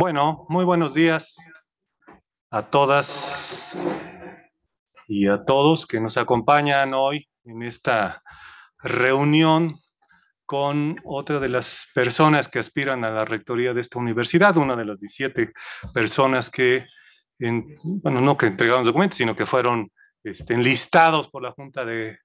Bueno, muy buenos días a todas y a todos que nos acompañan hoy en esta reunión con otra de las personas que aspiran a la rectoría de esta universidad, una de las 17 personas que, bueno, no que entregaron documentos, sino que fueron este, enlistados por la Junta de,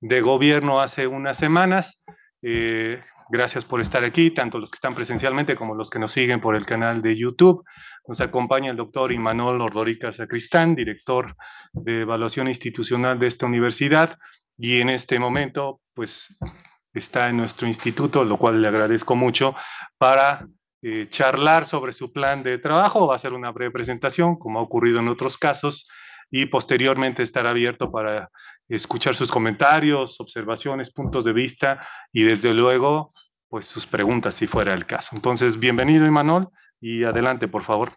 Gobierno hace unas semanas. Eh, Gracias por estar aquí, tanto los que están presencialmente como los que nos siguen por el canal de YouTube. Nos acompaña el doctor Imanol Ordorica Sacristán, director de evaluación institucional de esta universidad, y en este momento, pues, está en nuestro instituto, lo cual le agradezco mucho, para eh, charlar sobre su plan de trabajo. Va a ser una breve presentación, como ha ocurrido en otros casos, y posteriormente estar abierto para escuchar sus comentarios, observaciones, puntos de vista y desde luego pues sus preguntas si fuera el caso. Entonces, bienvenido Imanol y adelante, por favor.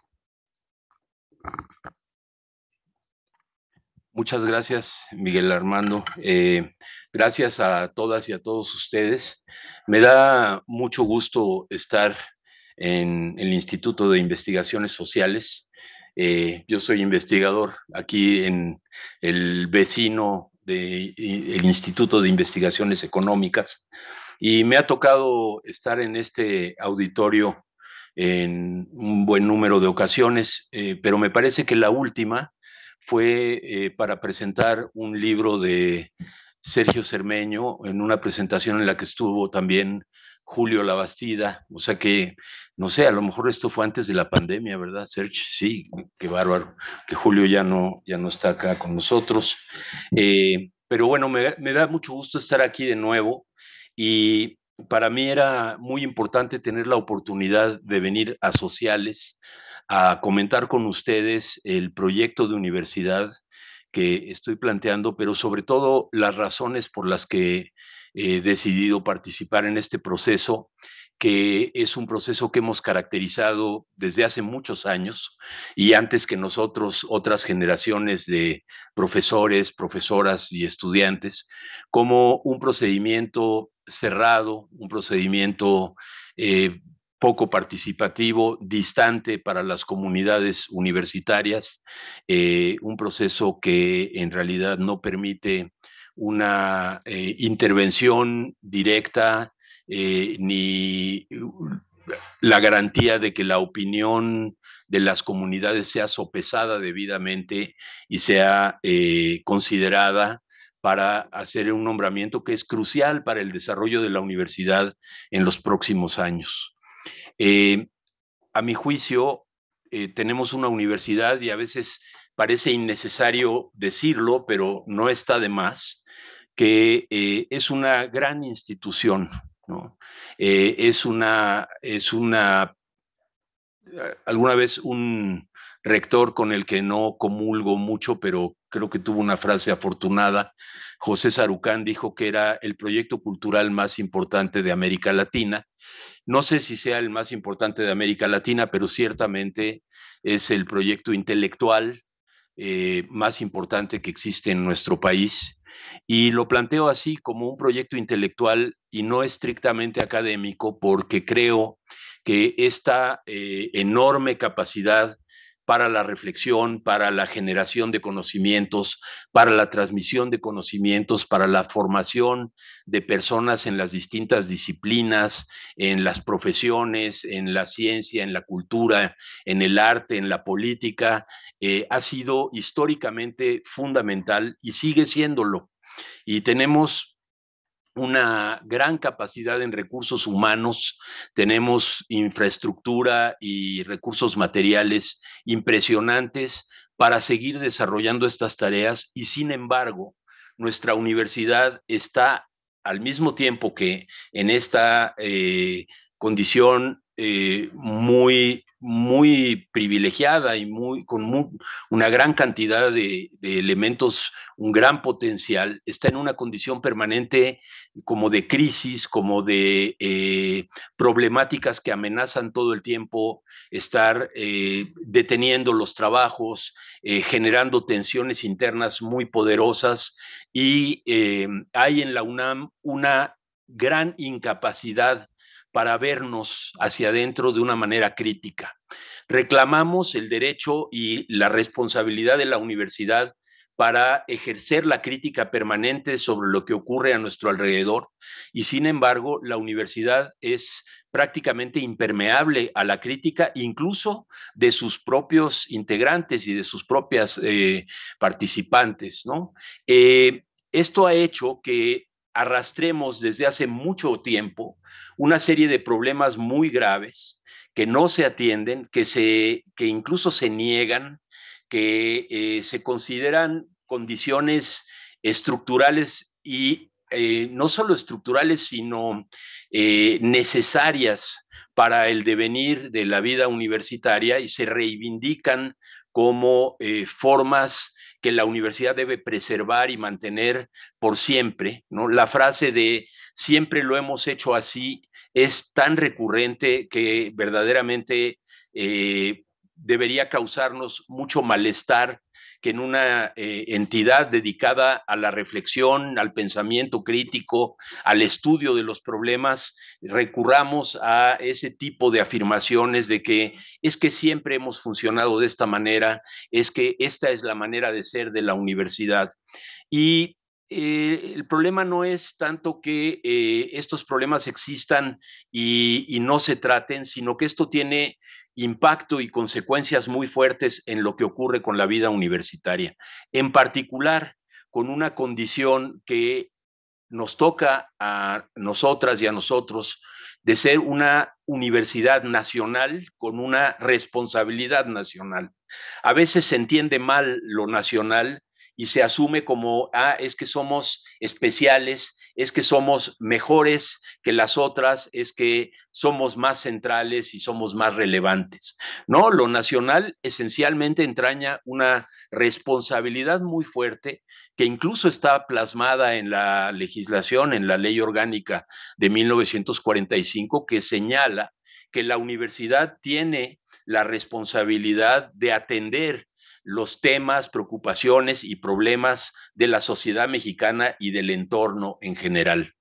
Muchas gracias, Miguel Armando. Eh, gracias a todas y a todos ustedes. Me da mucho gusto estar en el Instituto de Investigaciones Sociales. Eh, yo soy investigador aquí en el vecino del Instituto de Investigaciones Económicas y me ha tocado estar en este auditorio en un buen número de ocasiones, eh, pero me parece que la última fue eh, para presentar un libro de Sergio Cermeño en una presentación en la que estuvo también Julio Labastida, o sea que, no sé, a lo mejor esto fue antes de la pandemia, ¿verdad, Serge? Sí, qué bárbaro, que Julio ya no, ya no está acá con nosotros. Eh, pero bueno, me da mucho gusto estar aquí de nuevo y para mí era muy importante tener la oportunidad de venir a Sociales a comentar con ustedes el proyecto de universidad que estoy planteando, pero sobre todo las razones por las que decidido participar en este proceso, que es un proceso que hemos caracterizado desde hace muchos años y antes que nosotros, otras generaciones de profesores, profesoras y estudiantes, como un procedimiento cerrado, un procedimiento... Eh, poco participativo, distante para las comunidades universitarias, eh, un proceso que en realidad no permite una eh, intervención directa eh, ni la garantía de que la opinión de las comunidades sea sopesada debidamente y sea eh, considerada para hacer un nombramiento que es crucial para el desarrollo de la universidad en los próximos años. a mi juicio, tenemos una universidad y a veces parece innecesario decirlo, pero no está de más, que eh, es una gran institución, eh, es una, es una, eh, alguna vez un rector con el que no comulgo mucho, pero creo que tuvo una frase afortunada, José Sarucán dijo que era el proyecto cultural más importante de América Latina. No sé si sea el más importante de América Latina, pero ciertamente es el proyecto intelectual más importante que existe en nuestro país. Y lo planteo así como un proyecto intelectual y no estrictamente académico, porque creo que esta eh, enorme capacidad para la reflexión, para la generación de conocimientos, para la transmisión de conocimientos, para la formación de personas en las distintas disciplinas, en las profesiones, en la ciencia, en la cultura, en el arte, en la política, eh, ha sido históricamente fundamental y sigue siéndolo. Y tenemos una gran capacidad en recursos humanos, tenemos infraestructura y recursos materiales impresionantes para seguir desarrollando estas tareas y sin embargo, nuestra universidad está al mismo tiempo que en esta eh, condición eh, muy, muy privilegiada y muy, con una gran cantidad de, elementos, un gran potencial, está en una condición permanente como de crisis, como de eh, problemáticas que amenazan todo el tiempo, estar eh, deteniendo los trabajos, generando tensiones internas muy poderosas y hay en la UNAM una gran incapacidad para vernos hacia adentro de una manera crítica. Reclamamos el derecho y la responsabilidad de la universidad para ejercer la crítica permanente sobre lo que ocurre a nuestro alrededor. Y sin embargo, la universidad es prácticamente impermeable a la crítica, incluso de sus propios integrantes y de sus propias eh, participantes. Eh, esto ha hecho que arrastremos desde hace mucho tiempo una serie de problemas muy graves que no se atienden, que, se, incluso se niegan, que eh, se consideran condiciones estructurales y eh, no solo estructurales, sino eh, necesarias para el devenir de la vida universitaria y se reivindican como formas que la universidad debe preservar y mantener por siempre. ¿no? La frase de siempre lo hemos hecho así, es tan recurrente que verdaderamente eh, debería causarnos mucho malestar que en una eh, entidad dedicada a la reflexión, al pensamiento crítico, al estudio de los problemas, recurramos a ese tipo de afirmaciones de que es que siempre hemos funcionado de esta manera, es que esta es la manera de ser de la universidad. Y eh, el problema no es tanto que eh, estos problemas existan y, no se traten, sino que esto tiene impacto y consecuencias muy fuertes en lo que ocurre con la vida universitaria, en particular con una condición que nos toca a nosotras y a nosotros de ser una universidad nacional con una responsabilidad nacional. A veces se entiende mal lo nacional y se asume como, ah, es que somos especiales, es que somos mejores que las otras, es que somos más centrales y somos más relevantes. No, lo nacional esencialmente entraña una responsabilidad muy fuerte que incluso está plasmada en la legislación, en la ley orgánica de 1945, que señala que la universidad tiene la responsabilidad de atender los temas, preocupaciones y problemas de la sociedad mexicana y del entorno en general.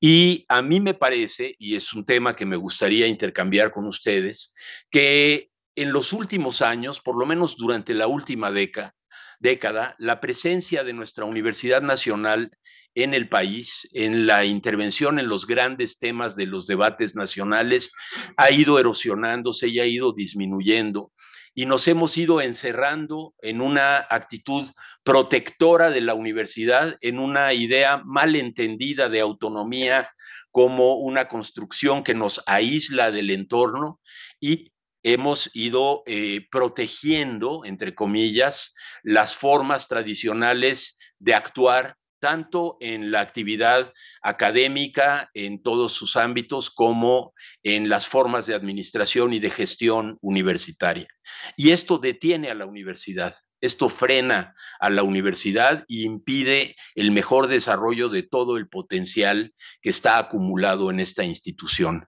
Y a mí me parece, y es un tema que me gustaría intercambiar con ustedes, que en los últimos años, por lo menos durante la última década, la presencia de nuestra Universidad Nacional en el país, en la intervención en los grandes temas de los debates nacionales, ha ido erosionándose y ha ido disminuyendo y nos hemos ido encerrando en una actitud protectora de la universidad, en una idea mal entendida de autonomía como una construcción que nos aísla del entorno y hemos ido eh, protegiendo, entre comillas, las formas tradicionales de actuar tanto en la actividad académica, en todos sus ámbitos, como en las formas de administración y de gestión universitaria. Y esto detiene a la universidad, esto frena a la universidad y impide el mejor desarrollo de todo el potencial que está acumulado en esta institución.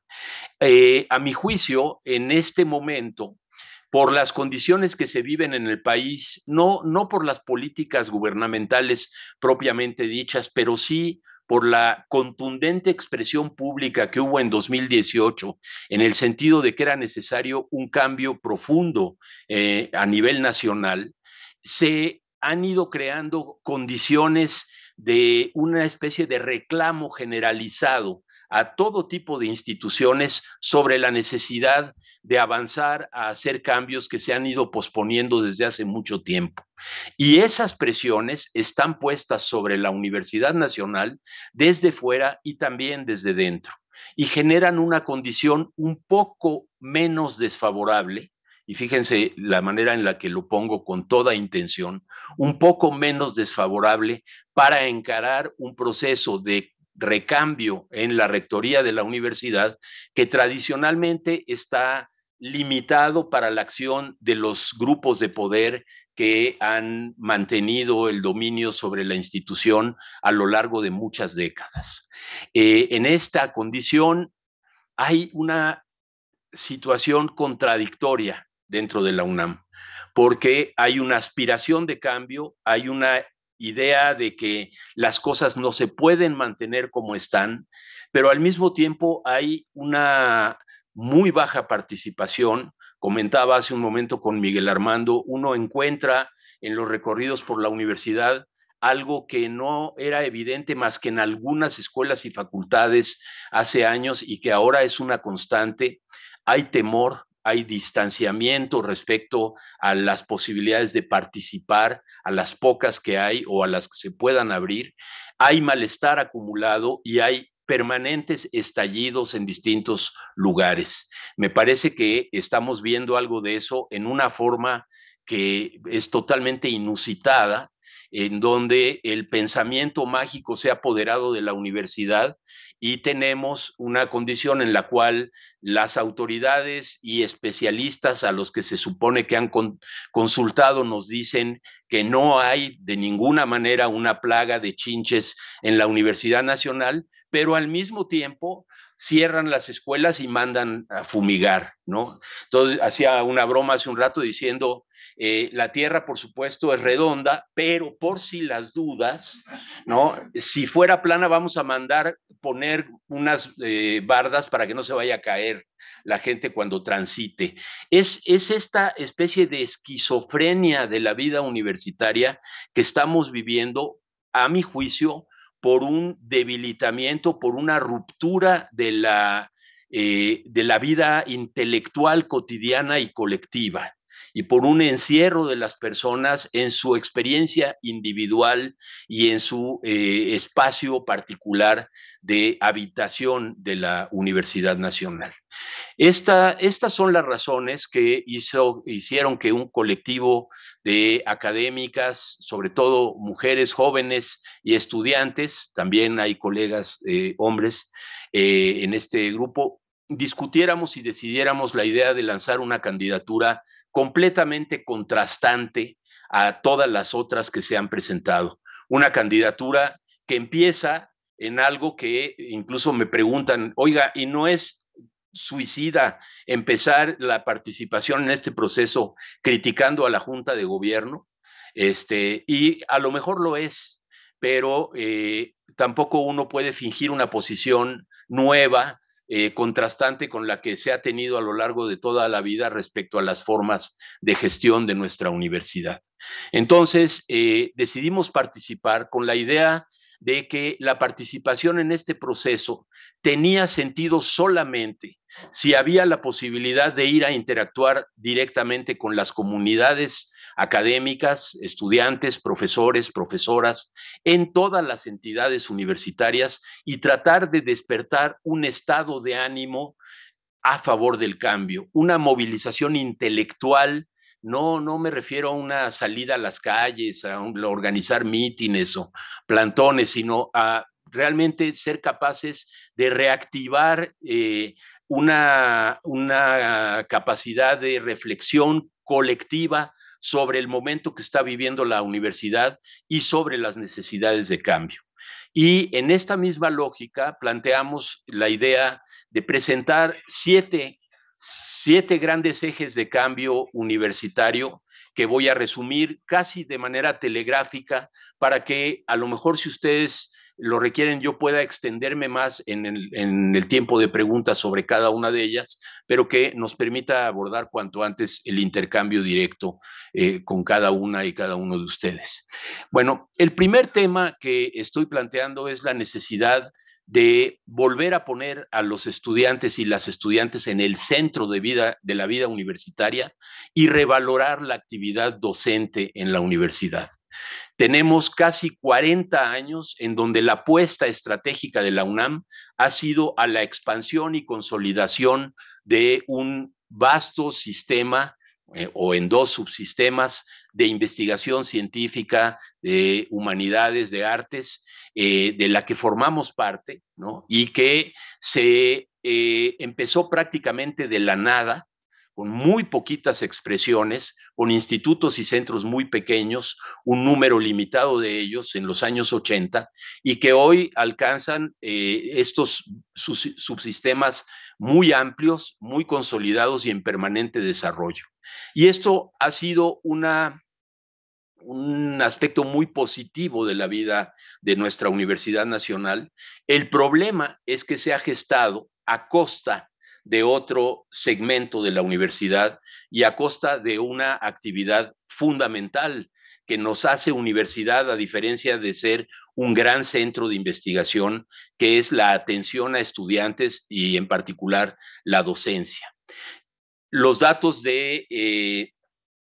Eh, a mi juicio, en este momento, por las condiciones que se viven en el país, no, por las políticas gubernamentales propiamente dichas, pero sí por la contundente expresión pública que hubo en 2018, en el sentido de que era necesario un cambio profundo eh, a nivel nacional, se han ido creando condiciones de una especie de reclamo generalizado a todo tipo de instituciones sobre la necesidad de avanzar a hacer cambios que se han ido posponiendo desde hace mucho tiempo. Y esas presiones están puestas sobre la Universidad Nacional desde fuera y también desde dentro, y generan una condición un poco menos desfavorable y fíjense la manera en la que lo pongo con toda intención, un poco menos desfavorable para encarar un proceso de recambio en la rectoría de la universidad, que tradicionalmente está limitado para la acción de los grupos de poder que han mantenido el dominio sobre la institución a lo largo de muchas décadas. Eh, en esta condición hay una situación contradictoria dentro de la UNAM, porque hay una aspiración de cambio, hay una idea de que las cosas no se pueden mantener como están, pero al mismo tiempo hay una muy baja participación. Comentaba hace un momento con Miguel Armando, uno encuentra en los recorridos por la universidad algo que no era evidente más que en algunas escuelas y facultades hace años y que ahora es una constante. Hay temor, hay distanciamiento respecto a las posibilidades de participar, a las pocas que hay o a las que se puedan abrir, hay malestar acumulado y hay permanentes estallidos en distintos lugares. Me parece que estamos viendo algo de eso en una forma que es totalmente inusitada, en donde el pensamiento mágico se ha apoderado de la universidad y tenemos una condición en la cual las autoridades y especialistas a los que se supone que han consultado nos dicen que no hay de ninguna manera una plaga de chinches en la Universidad Nacional, pero al mismo tiempo cierran las escuelas y mandan a fumigar, ¿no? Entonces, hacía una broma hace un rato diciendo, eh, la Tierra, por supuesto, es redonda, pero por si las dudas, ¿no? Si fuera plana, vamos a mandar poner unas eh, bardas para que no se vaya a caer la gente cuando transite. es esta especie de esquizofrenia de la vida universitaria que estamos viviendo, a mi juicio, por un debilitamiento, por una ruptura de la, eh, vida intelectual cotidiana y colectiva y por un encierro de las personas en su experiencia individual y en su eh, espacio particular de habitación de la Universidad Nacional. Esta, estas son las razones que hizo, hicieron que un colectivo de académicas, sobre todo mujeres jóvenes y estudiantes, también hay colegas eh, hombres eh, en este grupo, discutiéramos y decidiéramos la idea de lanzar una candidatura completamente contrastante a todas las otras que se han presentado. Una candidatura que empieza en algo que incluso me preguntan, oiga, ¿y no es suicida empezar la participación en este proceso criticando a la Junta de Gobierno? Este, y a lo mejor lo es, pero eh, tampoco uno puede fingir una posición nueva eh, contrastante con la que se ha tenido a lo largo de toda la vida respecto a las formas de gestión de nuestra universidad. Entonces, eh, decidimos participar con la idea de que la participación en este proceso tenía sentido solamente si había la posibilidad de ir a interactuar directamente con las comunidades académicas, estudiantes, profesores, profesoras, en todas las entidades universitarias y tratar de despertar un estado de ánimo a favor del cambio, una movilización intelectual. No, me refiero a una salida a las calles, a, organizar mítines o plantones, sino a realmente ser capaces de reactivar eh, una capacidad de reflexión colectiva sobre el momento que está viviendo la universidad y sobre las necesidades de cambio. Y en esta misma lógica planteamos la idea de presentar siete, grandes ejes de cambio universitario que voy a resumir casi de manera telegráfica para que a lo mejor si ustedes lo requieren, yo pueda extenderme más en el, tiempo de preguntas sobre cada una de ellas, pero que nos permita abordar cuanto antes el intercambio directo eh, con cada una y cada uno de ustedes. Bueno, el primer tema que estoy planteando es la necesidad de volver a poner a los estudiantes y las estudiantes en el centro de, vida, de la vida universitaria y revalorar la actividad docente en la universidad. Tenemos casi 40 años en donde la apuesta estratégica de la UNAM ha sido a la expansión y consolidación de un vasto sistema eh, o en dos subsistemas de investigación científica, de humanidades, de artes, eh, de la que formamos parte, ¿no? Y que se eh, empezó prácticamente de la nada con muy poquitas expresiones, con institutos y centros muy pequeños, un número limitado de ellos en los años 80, y que hoy alcanzan eh, estos subsistemas muy amplios, muy consolidados y en permanente desarrollo. Y esto ha sido un aspecto muy positivo de la vida de nuestra Universidad Nacional. El problema es que se ha gestado a costa de otro segmento de la universidad y a costa de una actividad fundamental que nos hace universidad a diferencia de ser un gran centro de investigación, que es la atención a estudiantes y en particular la docencia. Los datos de eh,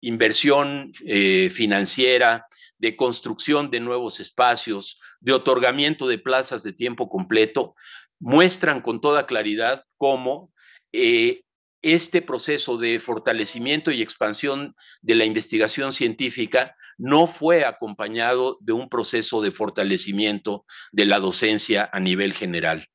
inversión eh, financiera, de construcción de nuevos espacios, de otorgamiento de plazas de tiempo completo, muestran con toda claridad cómo eh, este proceso de fortalecimiento y expansión de la investigación científica no fue acompañado de un proceso de fortalecimiento de la docencia a nivel general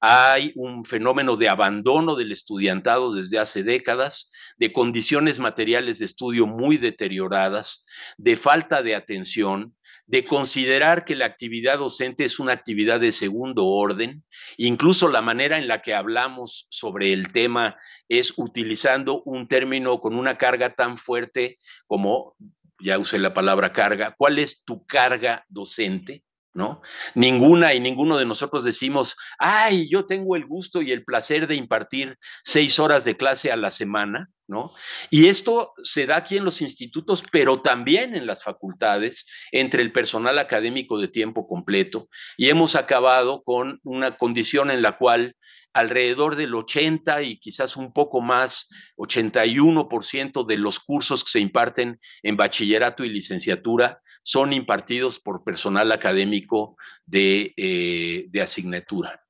hay un fenómeno de abandono del estudiantado desde hace décadas, de condiciones materiales de estudio muy deterioradas, de falta de atención, de considerar que la actividad docente es una actividad de segundo orden, incluso la manera en la que hablamos sobre el tema es utilizando un término con una carga tan fuerte como, ya usé la palabra carga, ¿cuál es tu carga docente? ¿no? Ninguna y ninguno de nosotros decimos, ay, yo tengo el gusto y el placer de impartir seis horas de clase a la semana, y esto se da aquí en los institutos, pero también en las facultades, entre el personal académico de tiempo completo. Y hemos acabado con una condición en la cual alrededor del 80 y quizás un poco más, 81% de los cursos que se imparten en bachillerato y licenciatura son impartidos por personal académico de, eh, asignatura.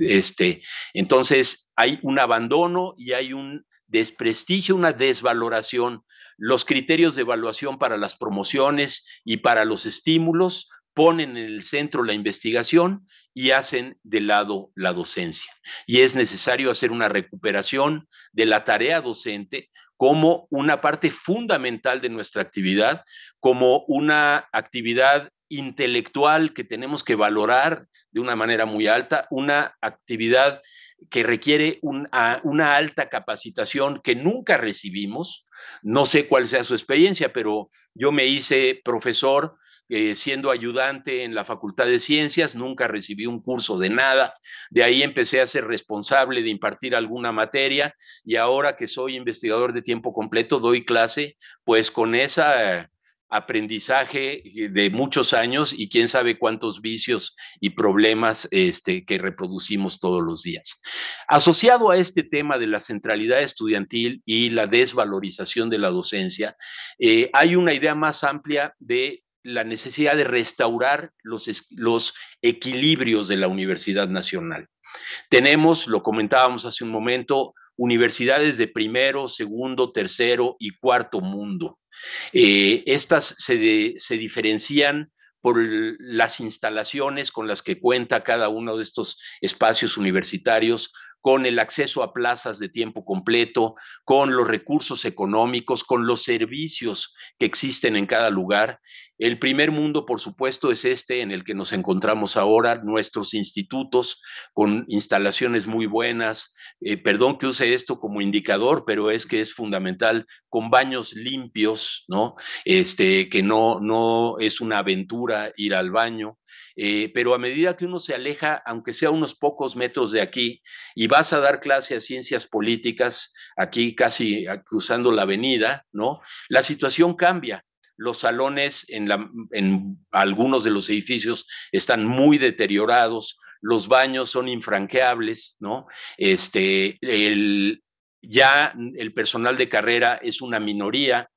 Este, entonces hay un abandono y hay un desprestigio, una desvaloración, los criterios de evaluación para las promociones y para los estímulos, ponen en el centro la investigación y hacen de lado la docencia. Y es necesario hacer una recuperación de la tarea docente como una parte fundamental de nuestra actividad, como una actividad intelectual que tenemos que valorar de una manera muy alta, una actividad que requiere una alta capacitación que nunca recibimos. No sé cuál sea su experiencia, pero yo me hice profesor eh, siendo ayudante en la Facultad de Ciencias, nunca recibí un curso de nada. De ahí empecé a ser responsable de impartir alguna materia y ahora que soy investigador de tiempo completo, doy clase pues con esa aprendizaje eh, de muchos años y quién sabe cuántos vicios y problemas este, que reproducimos todos los días. Asociado a este tema de la centralidad estudiantil y la desvalorización de la docencia, eh, hay una idea más amplia de la necesidad de restaurar los, los equilibrios de la Universidad Nacional. Tenemos, lo comentábamos hace un momento, universidades de primero, segundo, tercero y cuarto mundo. Eh, estas se diferencian por las instalaciones con las que cuenta cada uno de estos espacios universitarios, con el acceso a plazas de tiempo completo, con los recursos económicos, con los servicios que existen en cada lugar. El primer mundo, por supuesto, es este en el que nos encontramos ahora, nuestros institutos con instalaciones muy buenas, eh, perdón que use esto como indicador, pero es que es fundamental, con baños limpios, este, que no es una aventura ir al baño, eh, pero a medida que uno se aleja, aunque sea unos pocos metros de aquí, y vas a dar clase a ciencias políticas, aquí casi cruzando la avenida, ¿no? La situación cambia los salones en, algunos de los edificios están muy deteriorados, los baños son infranqueables, ¿no? Este, ya el personal de carrera es una minoría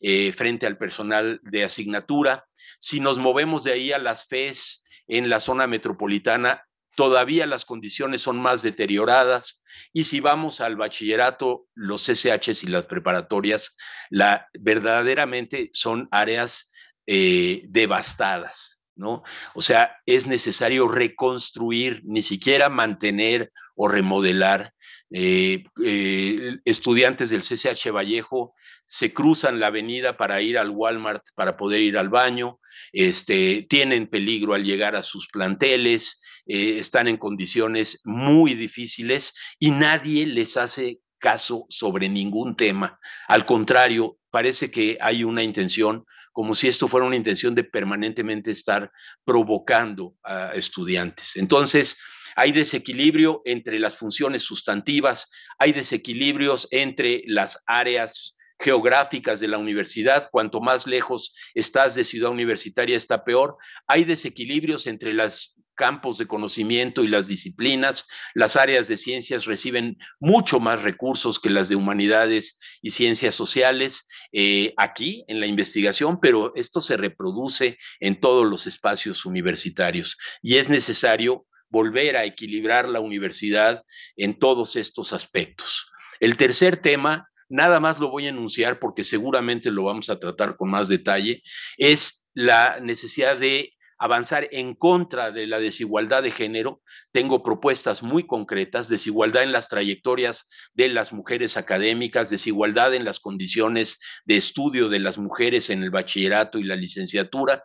eh, frente al personal de asignatura. Si nos movemos de ahí a las FES, en la zona metropolitana todavía las condiciones son más deterioradas y si vamos al bachillerato, los SHs y las preparatorias la, verdaderamente son áreas eh, devastadas. ¿No? O sea, es necesario reconstruir, ni siquiera mantener o remodelar eh, eh, estudiantes del CCH Vallejo se cruzan la avenida para ir al Walmart para poder ir al baño, este, tienen peligro al llegar a sus planteles, eh, están en condiciones muy difíciles y nadie les hace caso sobre ningún tema. Al contrario, parece que hay una intención, como si esto fuera una intención de permanentemente estar provocando a estudiantes. Entonces, hay desequilibrio entre las funciones sustantivas, hay desequilibrios entre las áreas geográficas de la universidad, cuanto más lejos estás de ciudad universitaria está peor, hay desequilibrios entre los campos de conocimiento y las disciplinas, las áreas de ciencias reciben mucho más recursos que las de humanidades y ciencias sociales eh, aquí en la investigación, pero esto se reproduce en todos los espacios universitarios y es necesario volver a equilibrar la universidad en todos estos aspectos. El tercer tema, nada más lo voy a enunciar porque seguramente lo vamos a tratar con más detalle, es la necesidad de avanzar en contra de la desigualdad de género. Tengo propuestas muy concretas, desigualdad en las trayectorias de las mujeres académicas, desigualdad en las condiciones de estudio de las mujeres en el bachillerato y la licenciatura,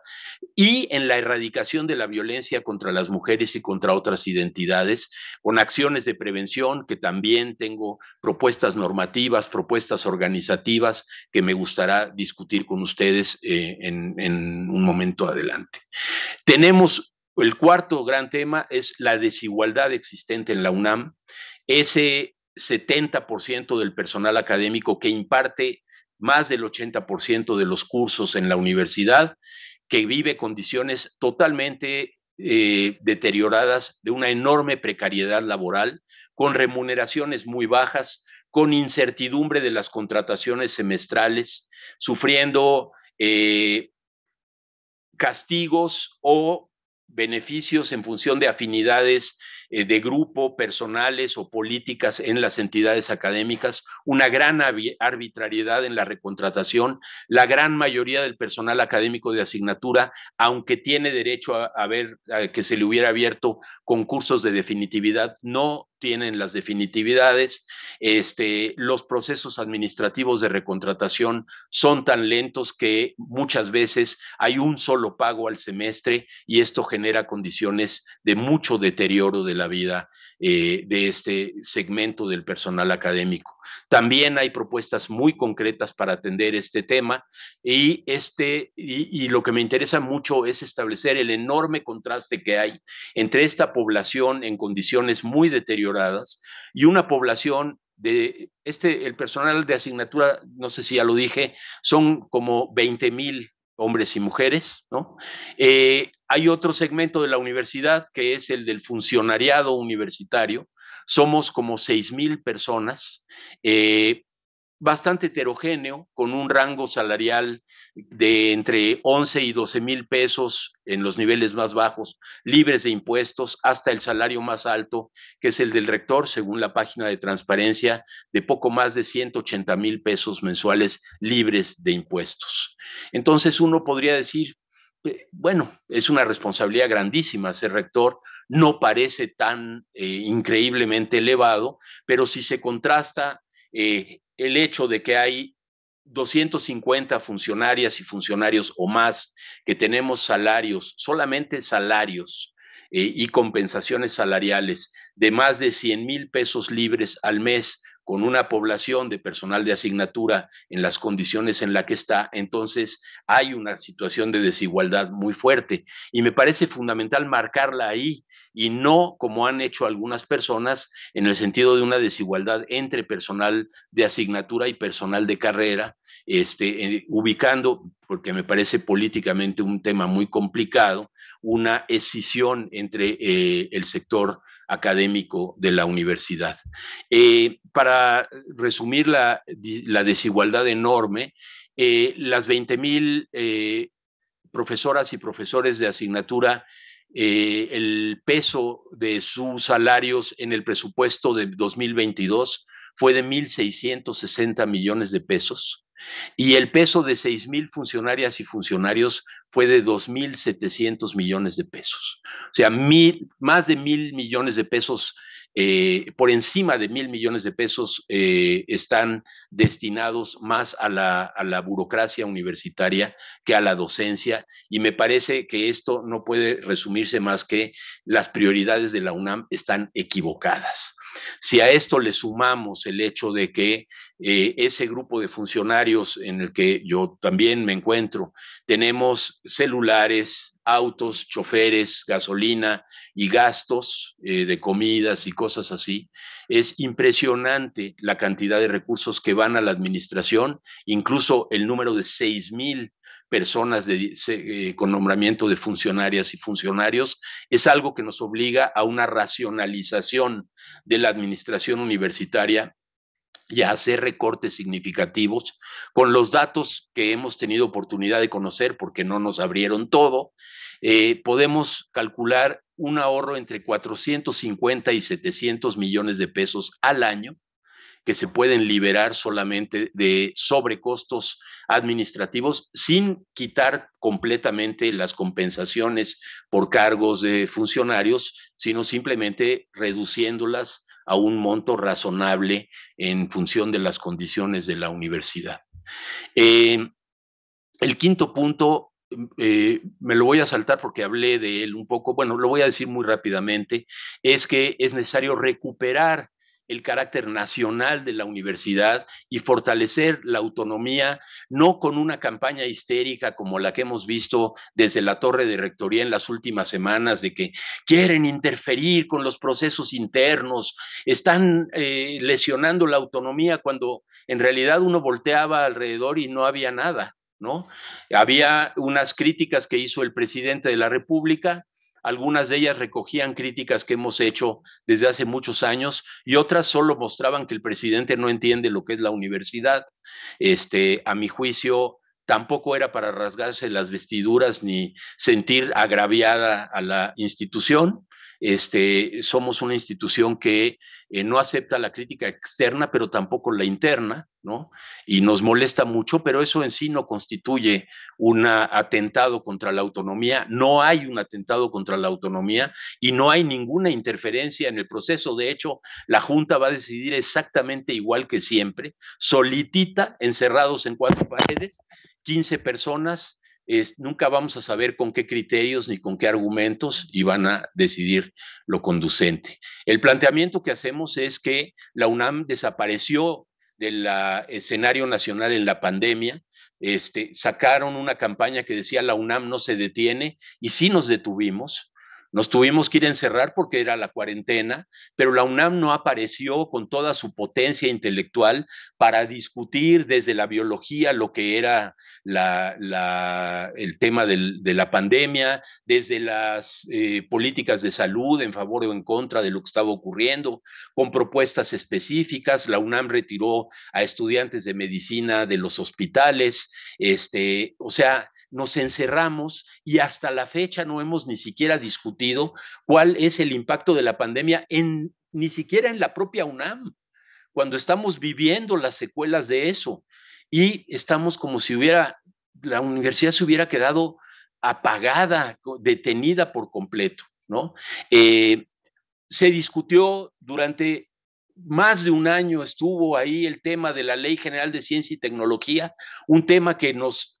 y en la erradicación de la violencia contra las mujeres y contra otras identidades, con acciones de prevención, que también tengo propuestas normativas, propuestas organizativas que me gustará discutir con ustedes eh, en un momento adelante. Tenemos el cuarto gran tema, es la desigualdad existente en la UNAM. Ese 70% del personal académico que imparte más del 80% de los cursos en la universidad, que vive condiciones totalmente eh, deterioradas de una enorme precariedad laboral, con remuneraciones muy bajas, con incertidumbre de las contrataciones semestrales, sufriendo eh, castigos o beneficios en función de afinidades eh, de grupo, personales o políticas en las entidades académicas, una gran arbitrariedad en la recontratación. La gran mayoría del personal académico de asignatura, aunque tiene derecho a, ver que se le hubiera abierto concursos de definitividad, no tienen las definitividades, este, los procesos administrativos de recontratación son tan lentos que muchas veces hay un solo pago al semestre y esto genera condiciones de mucho deterioro de la vida eh, de este segmento del personal académico. También hay propuestas muy concretas para atender este tema y, este, y lo que me interesa mucho es establecer el enorme contraste que hay entre esta población en condiciones muy deterioradas y una población de este, el personal de asignatura, no sé si ya lo dije, son como 20 mil hombres y mujeres, ¿no? Eh, hay otro segmento de la universidad que es el del funcionariado universitario. Somos como 6 mil personas. Eh, bastante heterogéneo, con un rango salarial de entre 11 y 12 mil pesos en los niveles más bajos, libres de impuestos, hasta el salario más alto, que es el del rector, según la página de transparencia, de poco más de 180 mil pesos mensuales libres de impuestos. Entonces uno podría decir, eh, bueno, es una responsabilidad grandísima ser rector, no parece tan eh, increíblemente elevado, pero si se contrasta eh, el hecho de que hay 250 funcionarias y funcionarios o más que tenemos salarios, solamente salarios eh, y compensaciones salariales de más de 100 mil pesos libres al mes con una población de personal de asignatura en las condiciones en la que está, entonces hay una situación de desigualdad muy fuerte. Y me parece fundamental marcarla ahí y no como han hecho algunas personas en el sentido de una desigualdad entre personal de asignatura y personal de carrera, este, eh, ubicando, porque me parece políticamente un tema muy complicado, una escisión entre eh, el sector académico de la universidad. Eh, para resumir la, desigualdad enorme, las 20.000 mil profesoras y profesores de asignatura eh, el peso de sus salarios en el presupuesto de 2022 fue de 1.660 millones de pesos y el peso de 6.000 funcionarias y funcionarios fue de 2.700 millones de pesos. O sea, más de mil millones de pesos eh, por encima de mil millones de pesos eh, están destinados más a la, burocracia universitaria que a la docencia y me parece que esto no puede resumirse más que las prioridades de la UNAM están equivocadas. Si a esto le sumamos el hecho de que eh, ese grupo de funcionarios en el que yo también me encuentro, tenemos celulares, autos, choferes, gasolina y gastos eh, de comidas y cosas así. Es impresionante la cantidad de recursos que van a la administración, incluso el número de 6 mil personas eh, con nombramiento de funcionarias y funcionarios, es algo que nos obliga a una racionalización de la administración universitaria y hacer recortes significativos con los datos que hemos tenido oportunidad de conocer porque no nos abrieron todo. Eh, podemos calcular un ahorro entre 450 y 700 millones de pesos al año que se pueden liberar solamente de sobrecostos administrativos sin quitar completamente las compensaciones por cargos de funcionarios, sino simplemente reduciéndolas a un monto razonable en función de las condiciones de la universidad. Eh, el quinto punto eh, me lo voy a saltar porque hablé de él un poco, bueno, lo voy a decir muy rápidamente, es que es necesario recuperar el carácter nacional de la universidad y fortalecer la autonomía, no con una campaña histérica como la que hemos visto desde la torre de rectoría en las últimas semanas, de que quieren interferir con los procesos internos, están eh, lesionando la autonomía cuando en realidad uno volteaba alrededor y no había nada. ¿No? Había unas críticas que hizo el presidente de la República, algunas de ellas recogían críticas que hemos hecho desde hace muchos años y otras solo mostraban que el presidente no entiende lo que es la universidad. Este, a mi juicio, tampoco era para rasgarse las vestiduras ni sentir agraviada a la institución. Este, somos una institución que eh, no acepta la crítica externa, pero tampoco la interna, ¿no? Y nos molesta mucho, pero eso en sí no constituye un atentado contra la autonomía, no hay un atentado contra la autonomía y no hay ninguna interferencia en el proceso. De hecho, la Junta va a decidir exactamente igual que siempre, solitita, encerrados en cuatro paredes, 15 personas nunca vamos a saber con qué criterios ni con qué argumentos iban a decidir lo conducente. El planteamiento que hacemos es que la UNAM desapareció del ah, escenario nacional en la pandemia, este, sacaron una campaña que decía la UNAM no se detiene y sí nos detuvimos, nos tuvimos que ir a encerrar porque era la cuarentena, pero la UNAM no apareció con toda su potencia intelectual para discutir desde la biología lo que era la, el tema de la pandemia, desde las eh, políticas de salud en favor o en contra de lo que estaba ocurriendo, con propuestas específicas. La UNAM retiró a estudiantes de medicina de los hospitales. Este, o sea, nos encerramos y hasta la fecha no hemos ni siquiera discutido cuál es el impacto de la pandemia en ni siquiera en la propia UNAM, cuando estamos viviendo las secuelas de eso y estamos como si hubiera la universidad se hubiera quedado apagada, detenida por completo, ¿no? Eh, se discutió durante más de un año estuvo ahí el tema de la Ley General de Ciencia y Tecnología, un tema que nos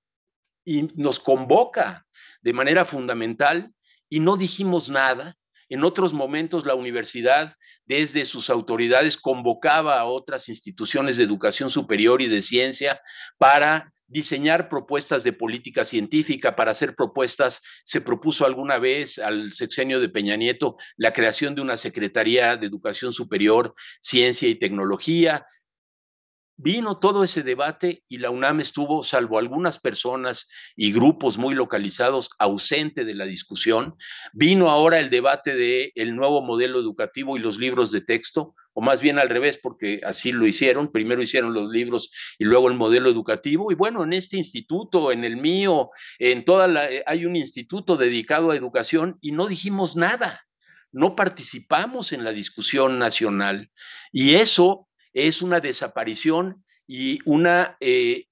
y nos convoca de manera fundamental y no dijimos nada. En otros momentos la universidad, desde sus autoridades, convocaba a otras instituciones de educación superior y de ciencia para diseñar propuestas de política científica, para hacer propuestas. Se propuso alguna vez al sexenio de Peña Nieto la creación de una Secretaría de Educación Superior, Ciencia y Tecnología vino todo ese debate y la UNAM estuvo, salvo algunas personas y grupos muy localizados, ausente de la discusión. Vino ahora el debate de el nuevo modelo educativo y los libros de texto, o más bien al revés, porque así lo hicieron. Primero hicieron los libros y luego el modelo educativo. Y bueno, en este instituto, en el mío, en toda la, eh, hay un instituto dedicado a educación y no dijimos nada. No participamos en la discusión nacional y eso es una desaparición y una eh,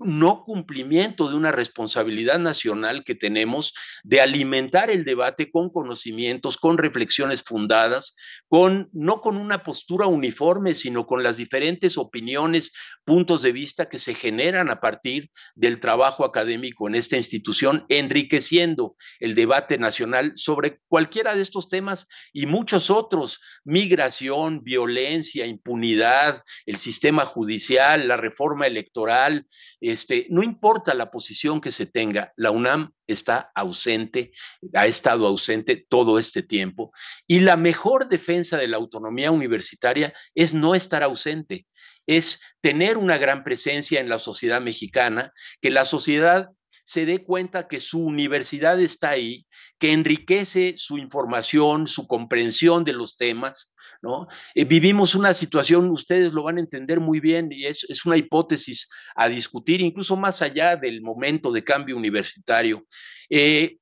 no cumplimiento de una responsabilidad nacional que tenemos de alimentar el debate con conocimientos, con reflexiones fundadas, con no con una postura uniforme, sino con las diferentes opiniones, puntos de vista que se generan a partir del trabajo académico en esta institución, enriqueciendo el debate nacional sobre cualquiera de estos temas y muchos otros, migración, violencia, impunidad, el sistema judicial, la reforma electoral, este, no importa la posición que se tenga, la UNAM está ausente, ha estado ausente todo este tiempo y la mejor defensa de la autonomía universitaria es no estar ausente, es tener una gran presencia en la sociedad mexicana, que la sociedad se dé cuenta que su universidad está ahí que enriquece su información, su comprensión de los temas, ¿no? Eh, vivimos una situación, ustedes lo van a entender muy bien, y es, es, una hipótesis a discutir, incluso más allá del momento de cambio universitario. Eh,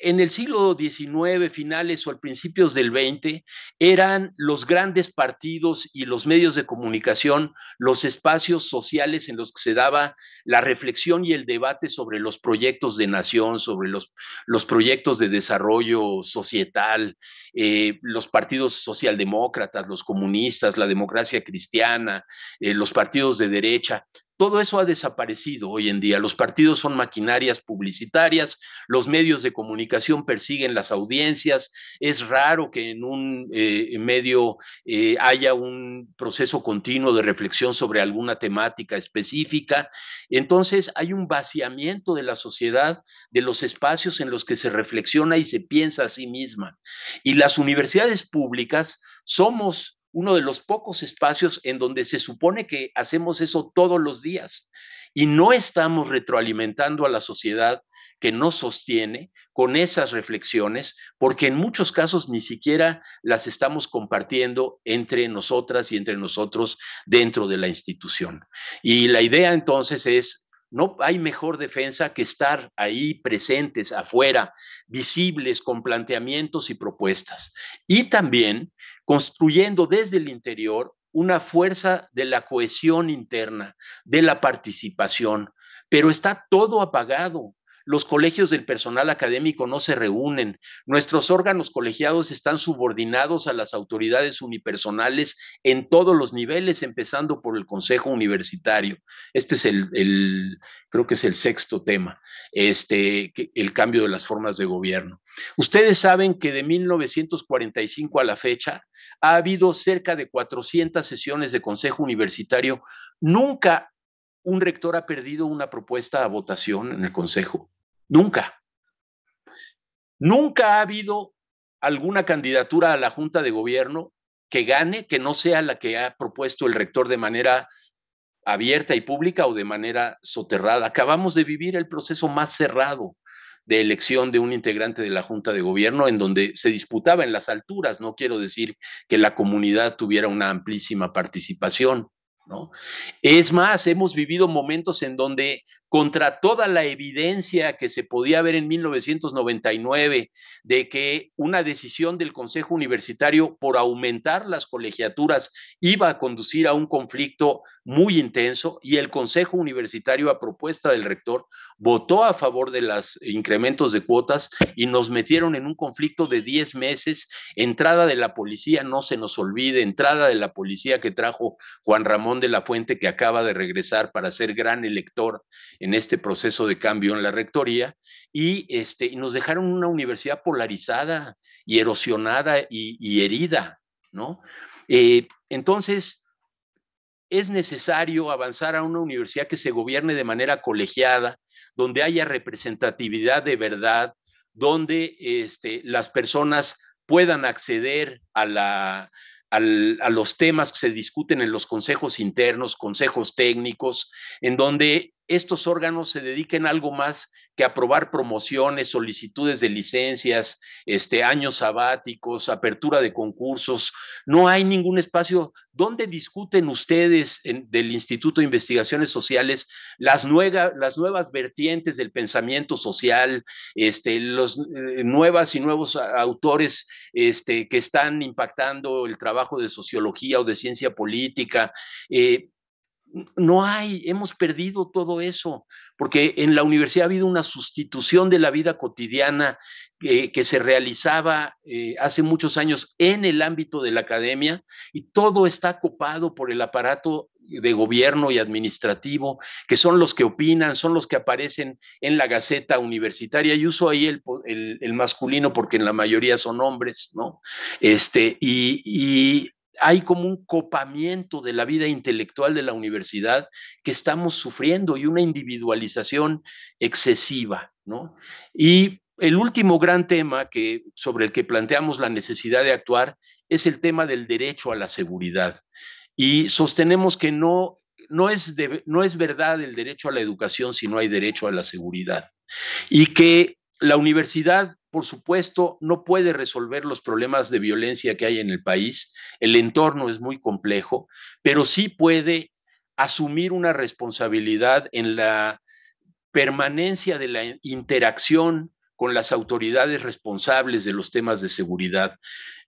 en el siglo XIX, finales o al principios del XX, eran los grandes partidos y los medios de comunicación los espacios sociales en los que se daba la reflexión y el debate sobre los proyectos de nación, sobre los, los proyectos de desarrollo societal, eh, los partidos socialdemócratas, los comunistas, la democracia cristiana, eh, los partidos de derecha. Todo eso ha desaparecido hoy en día. Los partidos son maquinarias publicitarias, los medios de comunicación persiguen las audiencias, es raro que en un eh, medio eh, haya un proceso continuo de reflexión sobre alguna temática específica. Entonces hay un vaciamiento de la sociedad, de los espacios en los que se reflexiona y se piensa a sí misma. Y las universidades públicas somos uno de los pocos espacios en donde se supone que hacemos eso todos los días y no estamos retroalimentando a la sociedad que nos sostiene con esas reflexiones, porque en muchos casos ni siquiera las estamos compartiendo entre nosotras y entre nosotros dentro de la institución. Y la idea entonces es no hay mejor defensa que estar ahí presentes, afuera, visibles, con planteamientos y propuestas. Y también construyendo desde el interior una fuerza de la cohesión interna, de la participación, pero está todo apagado. Los colegios del personal académico no se reúnen, nuestros órganos colegiados están subordinados a las autoridades unipersonales en todos los niveles, empezando por el Consejo Universitario. Este es el, creo que es el sexto tema, este, el cambio de las formas de gobierno. Ustedes saben que de 1945 a la fecha ha habido cerca de 400 sesiones de consejo universitario. Nunca un rector ha perdido una propuesta a votación en el consejo. Nunca. Nunca ha habido alguna candidatura a la Junta de Gobierno que gane, que no sea la que ha propuesto el rector de manera abierta y pública o de manera soterrada. Acabamos de vivir el proceso más cerrado de elección de un integrante de la Junta de Gobierno, en donde se disputaba en las alturas, no quiero decir que la comunidad tuviera una amplísima participación. ¿No? Es más, hemos vivido momentos en donde contra toda la evidencia que se podía ver en 1999 de que una decisión del Consejo Universitario por aumentar las colegiaturas iba a conducir a un conflicto muy intenso y el Consejo Universitario a propuesta del rector votó a favor de los incrementos de cuotas y nos metieron en un conflicto de 10 meses, entrada de la policía, no se nos olvide, entrada de la policía que trajo Juan Ramón de la Fuente que acaba de regresar para ser gran elector en este proceso de cambio en la rectoría y, este, nos dejaron una universidad polarizada y erosionada y, herida, ¿no? Eh, entonces, es necesario avanzar a una universidad que se gobierne de manera colegiada, donde haya representatividad de verdad, donde este, las personas puedan acceder a, la, a los temas que se discuten en los consejos internos, consejos técnicos, en donde estos órganos se dediquen a algo más que aprobar promociones, solicitudes de licencias, este, años sabáticos, apertura de concursos. No hay ningún espacio donde discuten ustedes del Instituto de Investigaciones Sociales las, nuevas vertientes del pensamiento social, este, los eh, nuevas y nuevos autores este, que están impactando el trabajo de sociología o de ciencia política. Eh, no hay, hemos perdido todo eso, porque en la universidad ha habido una sustitución de la vida cotidiana que, se realizaba eh, hace muchos años en el ámbito de la academia y todo está copado por el aparato de gobierno y administrativo, que son los que opinan, son los que aparecen en la Gaceta Universitaria. y uso ahí el, el, masculino porque en la mayoría son hombres, ¿no? Este, y, y hay como un copamiento de la vida intelectual de la universidad que estamos sufriendo y una individualización excesiva, Y el último gran tema que, sobre el que planteamos la necesidad de actuar es el tema del derecho a la seguridad. Y sostenemos que no, no, es, no es verdad el derecho a la educación si no hay derecho a la seguridad. Y que la universidad por supuesto, no puede resolver los problemas de violencia que hay en el país. El entorno es muy complejo, pero sí puede asumir una responsabilidad en la permanencia de la interacción con las autoridades responsables de los temas de seguridad.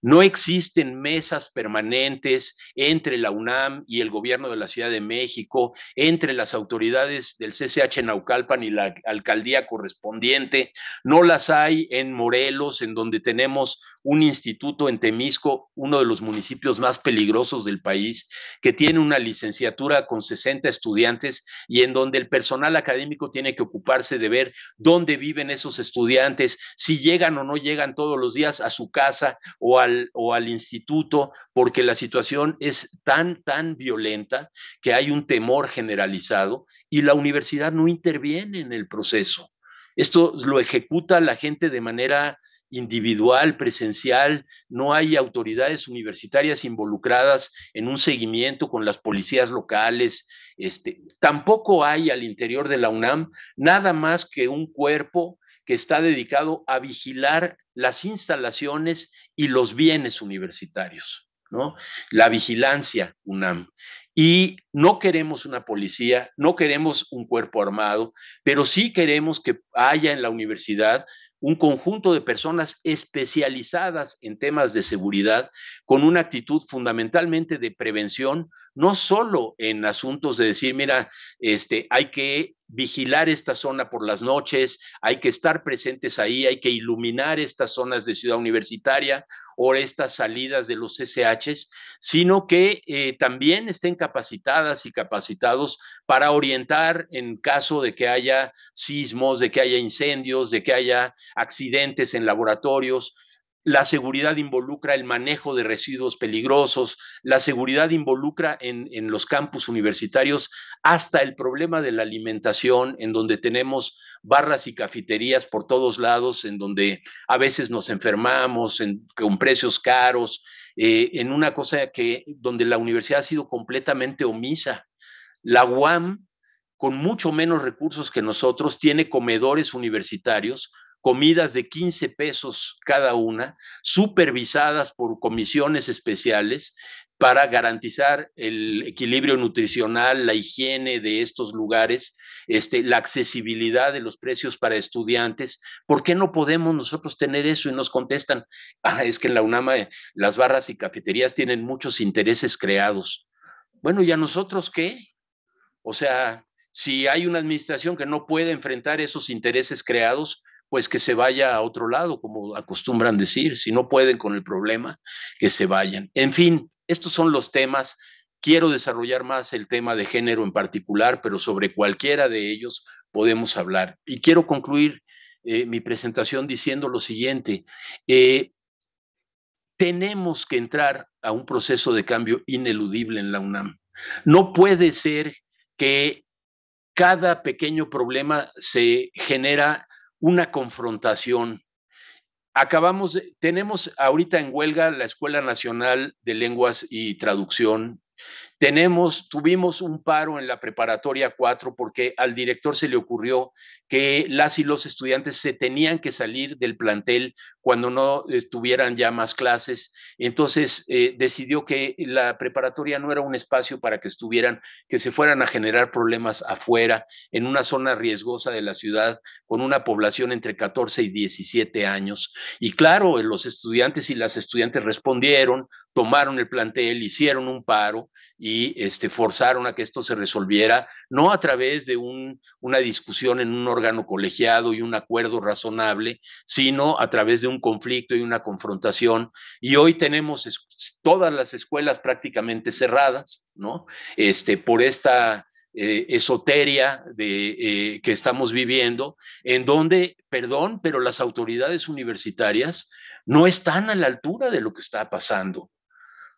No existen mesas permanentes entre la UNAM y el gobierno de la Ciudad de México, entre las autoridades del CCH Naucalpan y la alcaldía correspondiente. No las hay en Morelos, en donde tenemos un instituto en Temisco, uno de los municipios más peligrosos del país, que tiene una licenciatura con 60 estudiantes y en donde el personal académico tiene que ocuparse de ver dónde viven esos estudiantes, si llegan o no llegan todos los días a su casa o a o al instituto porque la situación es tan, tan violenta que hay un temor generalizado y la universidad no interviene en el proceso. Esto lo ejecuta la gente de manera individual, presencial, no hay autoridades universitarias involucradas en un seguimiento con las policías locales, este, tampoco hay al interior de la UNAM nada más que un cuerpo que está dedicado a vigilar las instalaciones y los bienes universitarios, ¿no? La vigilancia UNAM. Y no queremos una policía, no queremos un cuerpo armado, pero sí queremos que haya en la universidad un conjunto de personas especializadas en temas de seguridad con una actitud fundamentalmente de prevención, no solo en asuntos de decir, mira, este, hay que vigilar esta zona por las noches, hay que estar presentes ahí, hay que iluminar estas zonas de ciudad universitaria o estas salidas de los SHs, sino que eh, también estén capacitadas y capacitados para orientar en caso de que haya sismos, de que haya incendios, de que haya accidentes en laboratorios, la seguridad involucra el manejo de residuos peligrosos, la seguridad involucra en, los campus universitarios hasta el problema de la alimentación, en donde tenemos barras y cafeterías por todos lados, en donde a veces nos enfermamos con precios caros, eh, en una cosa que donde la universidad ha sido completamente omisa. La UAM, con mucho menos recursos que nosotros, tiene comedores universitarios comidas de 15 pesos cada una, supervisadas por comisiones especiales para garantizar el equilibrio nutricional, la higiene de estos lugares, este, la accesibilidad de los precios para estudiantes. ¿Por qué no podemos nosotros tener eso? Y nos contestan, ah, es que en la UNAM eh, las barras y cafeterías tienen muchos intereses creados. Bueno, ¿y a nosotros qué? O sea, si hay una administración que no puede enfrentar esos intereses creados, pues que se vaya a otro lado, como acostumbran decir, si no pueden con el problema, que se vayan. En fin, estos son los temas. Quiero desarrollar más el tema de género en particular, pero sobre cualquiera de ellos podemos hablar. Y quiero concluir eh, mi presentación diciendo lo siguiente. Eh, tenemos que entrar a un proceso de cambio ineludible en la UNAM. No puede ser que cada pequeño problema se genera una confrontación. Acabamos, tenemos ahorita en huelga la Escuela Nacional de Lenguas y Traducción tenemos, tuvimos un paro en la preparatoria 4 porque al director se le ocurrió que las y los estudiantes se tenían que salir del plantel cuando no estuvieran ya más clases. Entonces eh, decidió que la preparatoria no era un espacio para que estuvieran, que se fueran a generar problemas afuera, en una zona riesgosa de la ciudad, con una población entre 14 y 17 años. Y claro, los estudiantes y las estudiantes respondieron, tomaron el plantel, hicieron un paro y este, forzaron a que esto se resolviera, no a través de una discusión en un órgano colegiado y un acuerdo razonable, sino a través de un conflicto y una confrontación. Y hoy tenemos todas las escuelas prácticamente cerradas, ¿no? Este, por esta eh, esoteria eh, que estamos viviendo, en donde, perdón, pero las autoridades universitarias no están a la altura de lo que está pasando.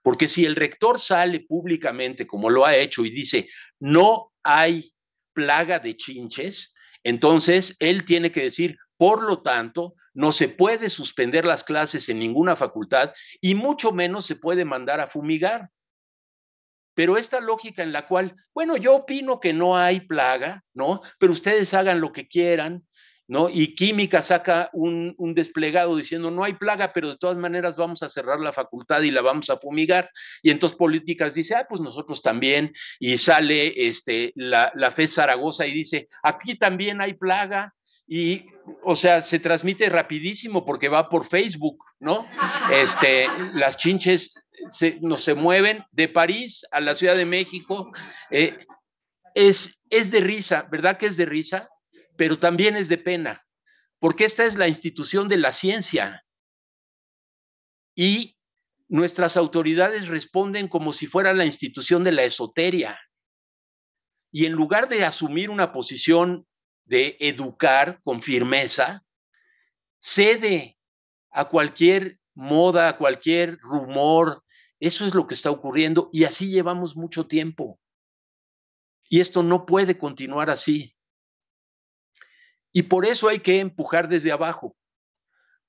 Porque si el rector sale públicamente, como lo ha hecho, y dice, no hay plaga de chinches, entonces él tiene que decir, por lo tanto, no se puede suspender las clases en ninguna facultad y mucho menos se puede mandar a fumigar. Pero esta lógica en la cual, bueno, yo opino que no hay plaga, ¿no? Pero ustedes hagan lo que quieran, ¿no? Y Química saca un, desplegado diciendo, no hay plaga, pero de todas maneras vamos a cerrar la facultad y la vamos a fumigar. Y entonces Políticas dice, ah, pues nosotros también. Y sale este, la, la FE Zaragoza y dice, aquí también hay plaga. Y, o sea, se transmite rapidísimo porque va por Facebook, ¿no? Este, las chinches nos se mueven de París a la Ciudad de México. Eh, es, es de risa, ¿verdad que es de risa? pero también es de pena, porque esta es la institución de la ciencia y nuestras autoridades responden como si fuera la institución de la esoteria. Y en lugar de asumir una posición de educar con firmeza, cede a cualquier moda, a cualquier rumor. Eso es lo que está ocurriendo y así llevamos mucho tiempo. Y esto no puede continuar así. Y por eso hay que empujar desde abajo,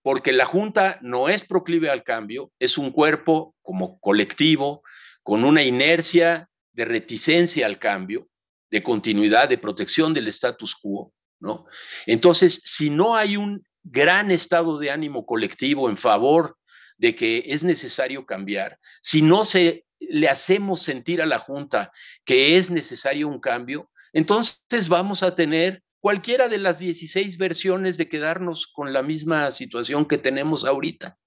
porque la Junta no es proclive al cambio, es un cuerpo como colectivo, con una inercia de reticencia al cambio, de continuidad, de protección del status quo, ¿no? Entonces, si no hay un gran estado de ánimo colectivo en favor de que es necesario cambiar, si no se le hacemos sentir a la Junta que es necesario un cambio, entonces vamos a tener cualquiera de las 16 versiones de quedarnos con la misma situación que tenemos ahorita.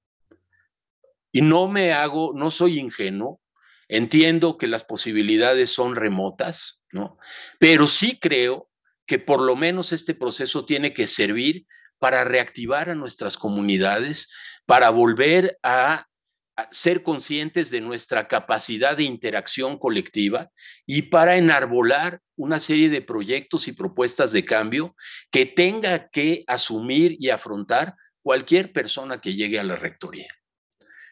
Y no me hago, no soy ingenuo, entiendo que las posibilidades son remotas, ¿no? Pero sí creo que por lo menos este proceso tiene que servir para reactivar a nuestras comunidades, para volver a ser conscientes de nuestra capacidad de interacción colectiva y para enarbolar una serie de proyectos y propuestas de cambio que tenga que asumir y afrontar cualquier persona que llegue a la rectoría.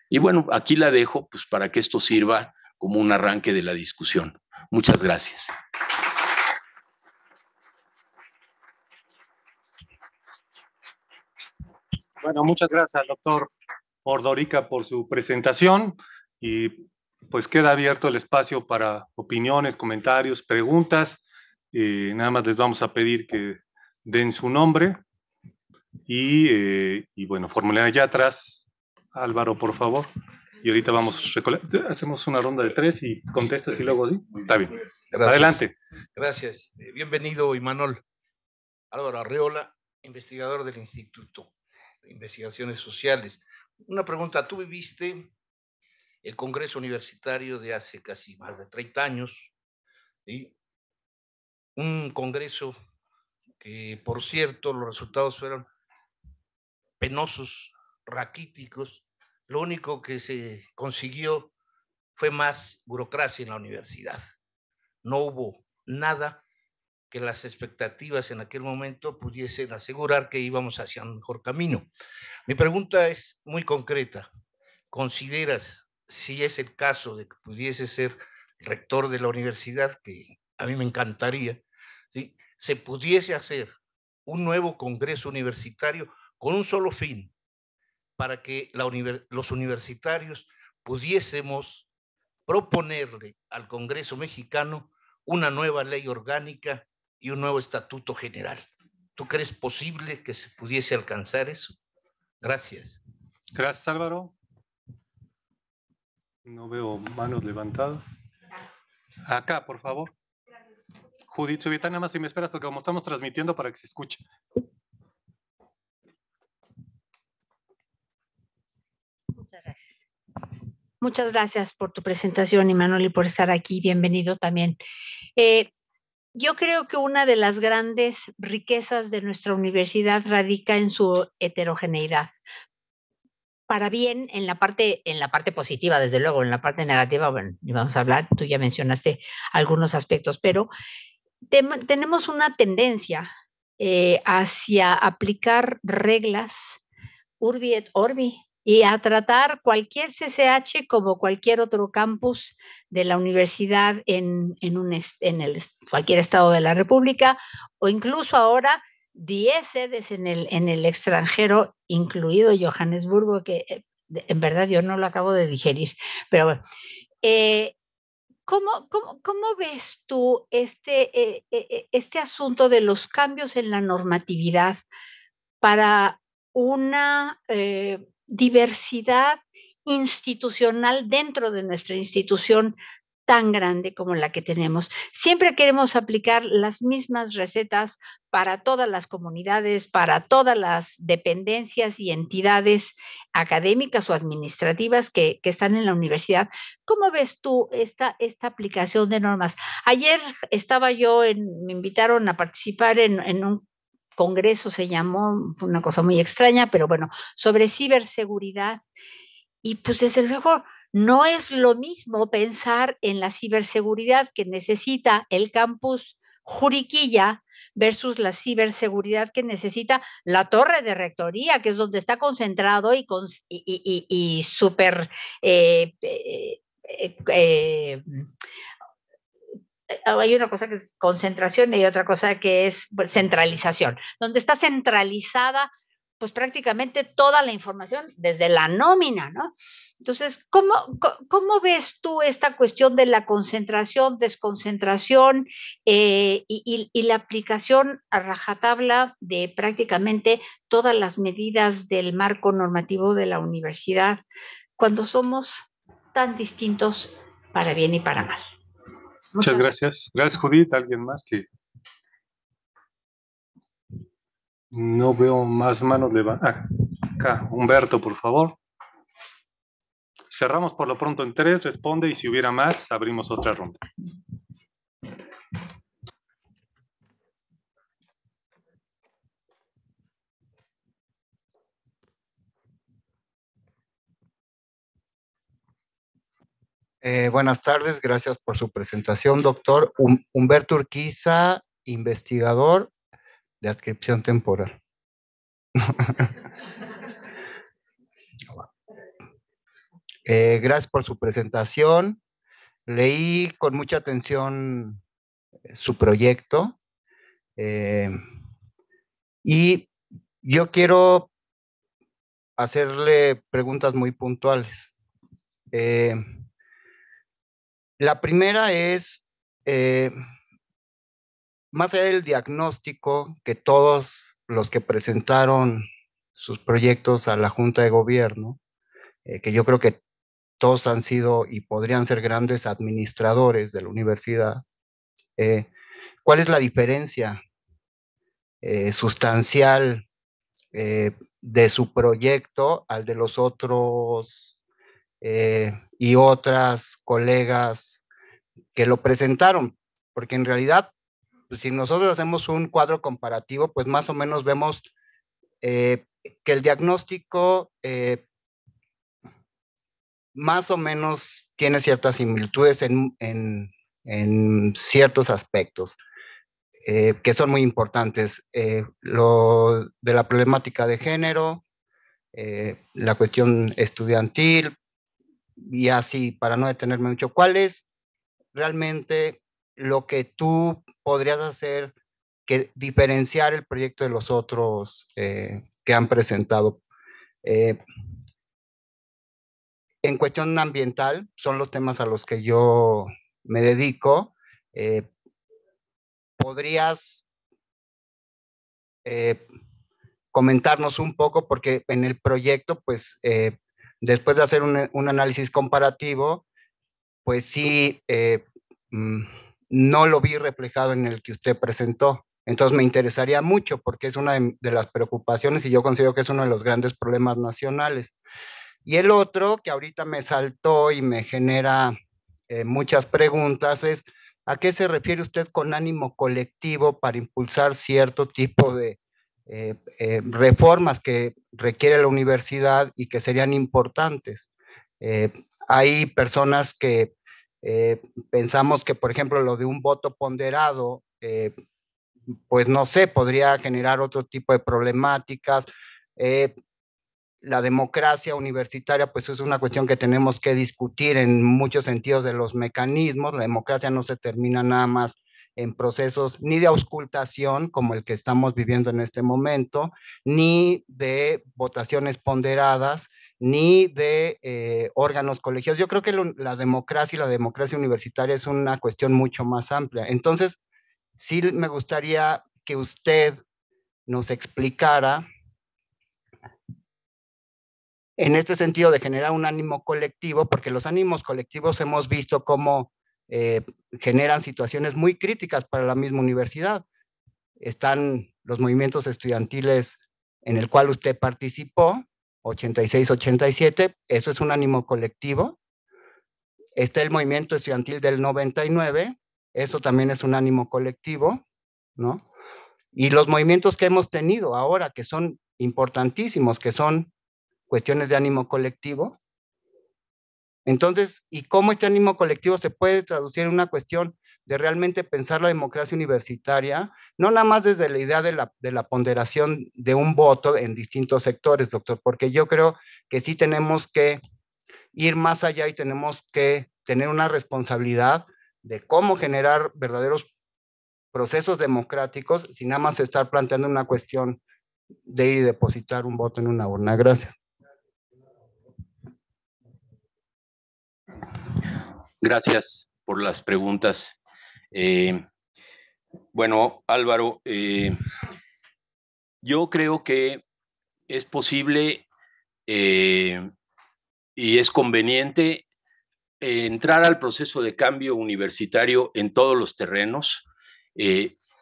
Y bueno, aquí la dejo pues, para que esto sirva como un arranque de la discusión. Muchas gracias. Bueno, muchas gracias, doctor Ordorica por su presentación y pues queda abierto el espacio para opiniones, comentarios, preguntas. Eh, nada más les vamos a pedir que den su nombre y, eh, y bueno, formular allá atrás. Álvaro, por favor. Y ahorita vamos, hacemos una ronda de tres y contestas y luego sí. Está bien. Adelante. Gracias. Eh, bienvenido, Imanol. Álvaro Arreola, investigador del Instituto de Investigaciones Sociales una pregunta, tú viviste el Congreso Universitario de hace casi más de 30 años, un Congreso que, por cierto, los resultados fueron penosos, raquíticos, lo único que se consiguió fue más burocracia en la universidad. No hubo nada que las expectativas en aquel momento pudiesen asegurar que íbamos hacia un mejor camino. Mi pregunta es muy concreta. ¿Consideras, si es el caso de que pudiese ser rector de la universidad, que a mí me encantaría, si se pudiese hacer un nuevo Congreso Universitario con un solo fin, para que los universitarios pudiésemos proponerle al Congreso mexicano una nueva ley orgánica y un nuevo estatuto general. ¿Tú crees posible que se pudiese alcanzar eso? Gracias. Gracias, Álvaro. No veo manos levantadas. Acá, por favor. Judith Subita, nada más si me esperas, porque como estamos transmitiendo para que se escuche. Muchas gracias. Muchas gracias por tu presentación, manuel y por estar aquí. Bienvenido también. Eh, yo creo que una de las grandes riquezas de nuestra universidad radica en su heterogeneidad. Para bien, en la parte, en la parte positiva, desde luego, en la parte negativa, bueno, vamos a hablar, tú ya mencionaste algunos aspectos, pero tenemos una tendencia eh, hacia aplicar reglas urbi et orbi, y a tratar cualquier CCH como cualquier otro campus de la universidad en, un, en el, cualquier estado de la República o incluso ahora 10 sedes en el, en el extranjero, incluido Johannesburgo, que eh, en verdad yo no lo acabo de digerir, pero eh, ¿Cómo, ves tú este, eh, este asunto de los cambios en la normatividad para una diversidad institucional dentro de nuestra institución tan grande como la que tenemos. Siempre queremos aplicar las mismas recetas para todas las comunidades, para todas las dependencias y entidades académicas o administrativas que, están en la universidad. ¿Cómo ves tú esta, esta, aplicación de normas? Ayer estaba yo, en, me invitaron a participar en un congreso se llamó, una cosa muy extraña, pero bueno, sobre ciberseguridad. Y pues desde luego no es lo mismo pensar en la ciberseguridad que necesita el campus Juriquilla versus la ciberseguridad que necesita la torre de rectoría, que es donde está concentrado y, súper... Eh, eh, eh, hay una cosa que es concentración y otra cosa que es pues, centralización, donde está centralizada pues prácticamente toda la información desde la nómina, ¿no? Entonces, ¿cómo, cómo ves tú esta cuestión de la concentración, desconcentración eh, y, y, la aplicación a rajatabla de prácticamente todas las medidas del marco normativo de la universidad cuando somos tan distintos para bien y para mal? Muchas gracias. Gracias, Judith. ¿Alguien más que no veo más manos levantadas. Acá, Humberto, por favor. Cerramos por lo pronto en tres, responde y si hubiera más, abrimos otra ronda. Eh, buenas tardes, gracias por su presentación, doctor. Humberto Urquiza, investigador de adscripción temporal. Eh, gracias por su presentación. Leí con mucha atención eh, su proyecto y yo quiero hacerle preguntas muy puntuales. Eh, la primera es, eh, más allá del diagnóstico que todos los que presentaron sus proyectos a la Junta de Gobierno, eh, que yo creo que todos han sido y podrían ser grandes administradores de la universidad, eh, ¿cuál es la diferencia sustancial de su proyecto al de los otros y otras colegas que lo presentaron, porque en realidad, pues, si nosotros hacemos un cuadro comparativo, pues más o menos vemos eh, que el diagnóstico eh, más o menos tiene ciertas similitudes en, ciertos aspectos. Eh, que son muy importantes. lo de la problemática de género, la cuestión estudiantil, y así, para no detenerme mucho, ¿cuál es realmente lo que tú podrías hacer que diferenciar el proyecto de los otros eh, que han presentado? Eh, en cuestión ambiental, son los temas a los que yo me dedico. Eh, ¿Podrías comentarnos un poco? Porque en el proyecto, pues después de hacer un, análisis comparativo, pues sí, eh, mm, no lo vi reflejado en el que usted presentó. Entonces me interesaría mucho porque es una de, las preocupaciones y yo considero que es uno de los grandes problemas nacionales. Y el otro que ahorita me saltó y me genera eh, muchas preguntas es, ¿a qué se refiere usted con ánimo colectivo para impulsar cierto tipo de eh, eh, reformas que requiere la universidad y que serían importantes. Eh, hay personas que pensamos que, por ejemplo, lo de un voto ponderado, pues no sé, podría generar otro tipo de problemáticas. la democracia universitaria, pues es una cuestión que tenemos que discutir en muchos sentidos de los mecanismos. La democracia no se termina nada más en procesos ni de auscultación, como el que estamos viviendo en este momento, ni de votaciones ponderadas, ni de eh, órganos colegios. Yo creo que la democracia y la democracia universitaria es una cuestión mucho más amplia. Entonces, sí me gustaría que usted nos explicara en este sentido de generar un ánimo colectivo, porque los ánimos colectivos hemos visto cómo eh, generan situaciones muy críticas para la misma universidad. Están los movimientos estudiantiles en el cual usted participó, 86-87, eso es un ánimo colectivo. Está el movimiento estudiantil del 99, eso también es un ánimo colectivo, ¿no? Y los movimientos que hemos tenido ahora, que son importantísimos, que son cuestiones de ánimo colectivo, entonces, ¿y cómo este ánimo colectivo se puede traducir en una cuestión de realmente pensar la democracia universitaria, no nada más desde la idea de la, ponderación de un voto en distintos sectores, doctor, porque yo creo que sí tenemos que ir más allá y tenemos que tener una responsabilidad de cómo generar verdaderos procesos democráticos sin nada más estar planteando una cuestión de ir y depositar un voto en una urna. Gracias. Gracias por las preguntas. Eh, bueno, Álvaro, eh, yo creo que es posible eh, y es conveniente entrar al proceso de cambio universitario en todos los terrenos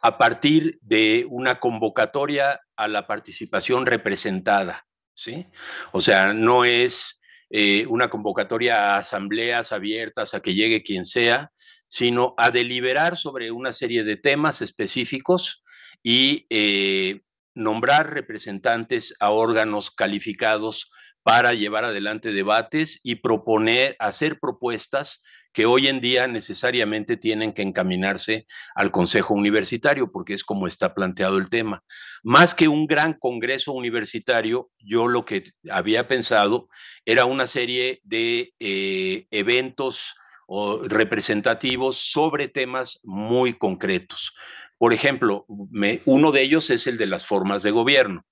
a partir de una convocatoria a la participación representada. ¿sí? O sea, no es eh, una convocatoria a asambleas abiertas, a que llegue quien sea, sino a deliberar sobre una serie de temas específicos y eh, nombrar representantes a órganos calificados para llevar adelante debates y proponer, hacer propuestas que hoy en día necesariamente tienen que encaminarse al Consejo Universitario, porque es como está planteado el tema. Más que un gran Congreso Universitario, yo lo que había pensado era una serie de eh, eventos o representativos sobre temas muy concretos. Por ejemplo, me, uno de ellos es el de las formas de gobierno.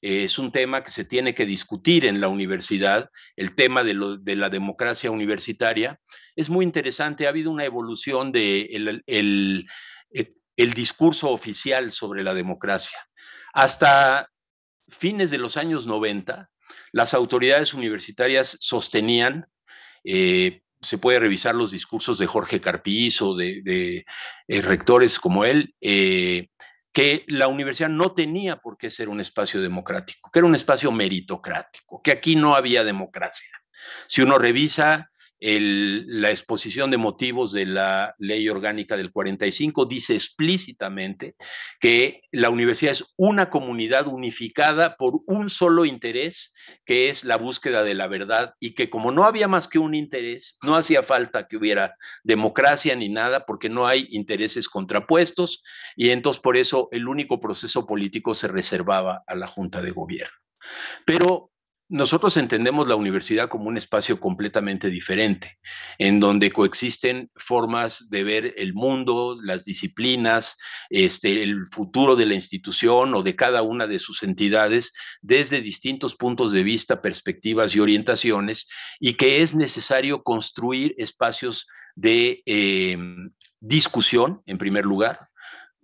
Eh, es un tema que se tiene que discutir en la universidad, el tema de, la democracia universitaria. Es muy interesante, ha habido una evolución de el, discurso oficial sobre la democracia. Hasta fines de los años 90, las autoridades universitarias sostenían, eh, se puede revisar los discursos de Jorge Carpizo, o de, eh, rectores como él, que la universidad no tenía por qué ser un espacio democrático, que era un espacio meritocrático, que aquí no había democracia. Si uno revisa la exposición de motivos de la ley orgánica del 45 dice explícitamente que la universidad es una comunidad unificada por un solo interés, que es la búsqueda de la verdad, y que como no había más que un interés, no hacía falta que hubiera democracia ni nada, porque no hay intereses contrapuestos, y entonces por eso el único proceso político se reservaba a la Junta de Gobierno. Pero nosotros entendemos la universidad como un espacio completamente diferente, en donde coexisten formas de ver el mundo, las disciplinas, este, el futuro de la institución o de cada una de sus entidades desde distintos puntos de vista, perspectivas y orientaciones, y que es necesario construir espacios de em, discusión, en primer lugar,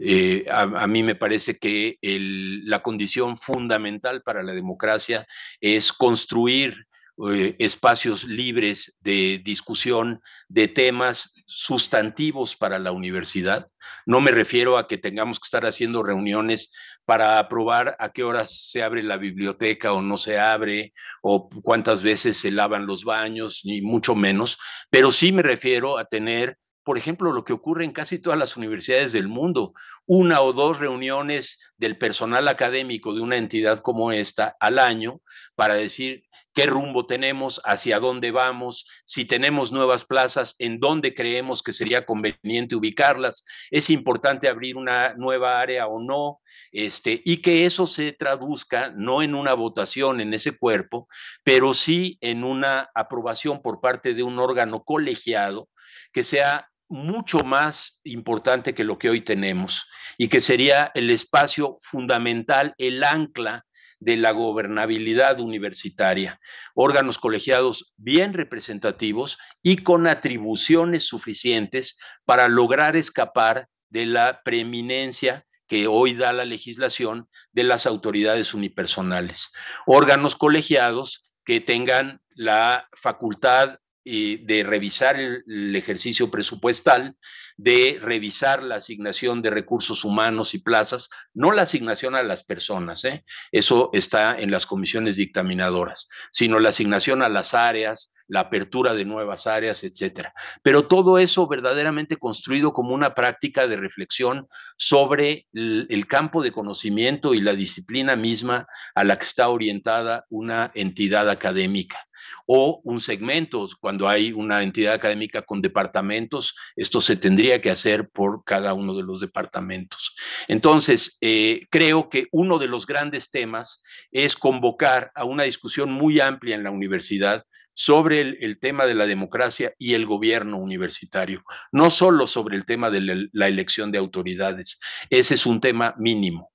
eh, a, mí me parece que la condición fundamental para la democracia es construir eh, espacios libres de discusión de temas sustantivos para la universidad. No me refiero a que tengamos que estar haciendo reuniones para aprobar a qué horas se abre la biblioteca o no se abre, o cuántas veces se lavan los baños, ni mucho menos, pero sí me refiero a tener por ejemplo, lo que ocurre en casi todas las universidades del mundo, una o dos reuniones del personal académico de una entidad como esta al año para decir qué rumbo tenemos, hacia dónde vamos, si tenemos nuevas plazas, en dónde creemos que sería conveniente ubicarlas, es importante abrir una nueva área o no, este, y que eso se traduzca no en una votación en ese cuerpo, pero sí en una aprobación por parte de un órgano colegiado que sea mucho más importante que lo que hoy tenemos y que sería el espacio fundamental, el ancla de la gobernabilidad universitaria, órganos colegiados bien representativos y con atribuciones suficientes para lograr escapar de la preeminencia que hoy da la legislación de las autoridades unipersonales. Órganos colegiados que tengan la facultad de revisar el, ejercicio presupuestal, de revisar la asignación de recursos humanos y plazas, no la asignación a las personas, ¿eh? eso está en las comisiones dictaminadoras, sino la asignación a las áreas, la apertura de nuevas áreas, etcétera. Pero todo eso verdaderamente construido como una práctica de reflexión sobre el, campo de conocimiento y la disciplina misma a la que está orientada una entidad académica o un segmento. Cuando hay una entidad académica con departamentos, esto se tendría que hacer por cada uno de los departamentos. Entonces, eh, creo que uno de los grandes temas es convocar a una discusión muy amplia en la universidad sobre el, tema de la democracia y el gobierno universitario, no solo sobre el tema de la elección de autoridades. Ese es un tema mínimo.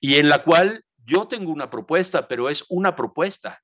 Y en la cual yo tengo una propuesta, pero es una propuesta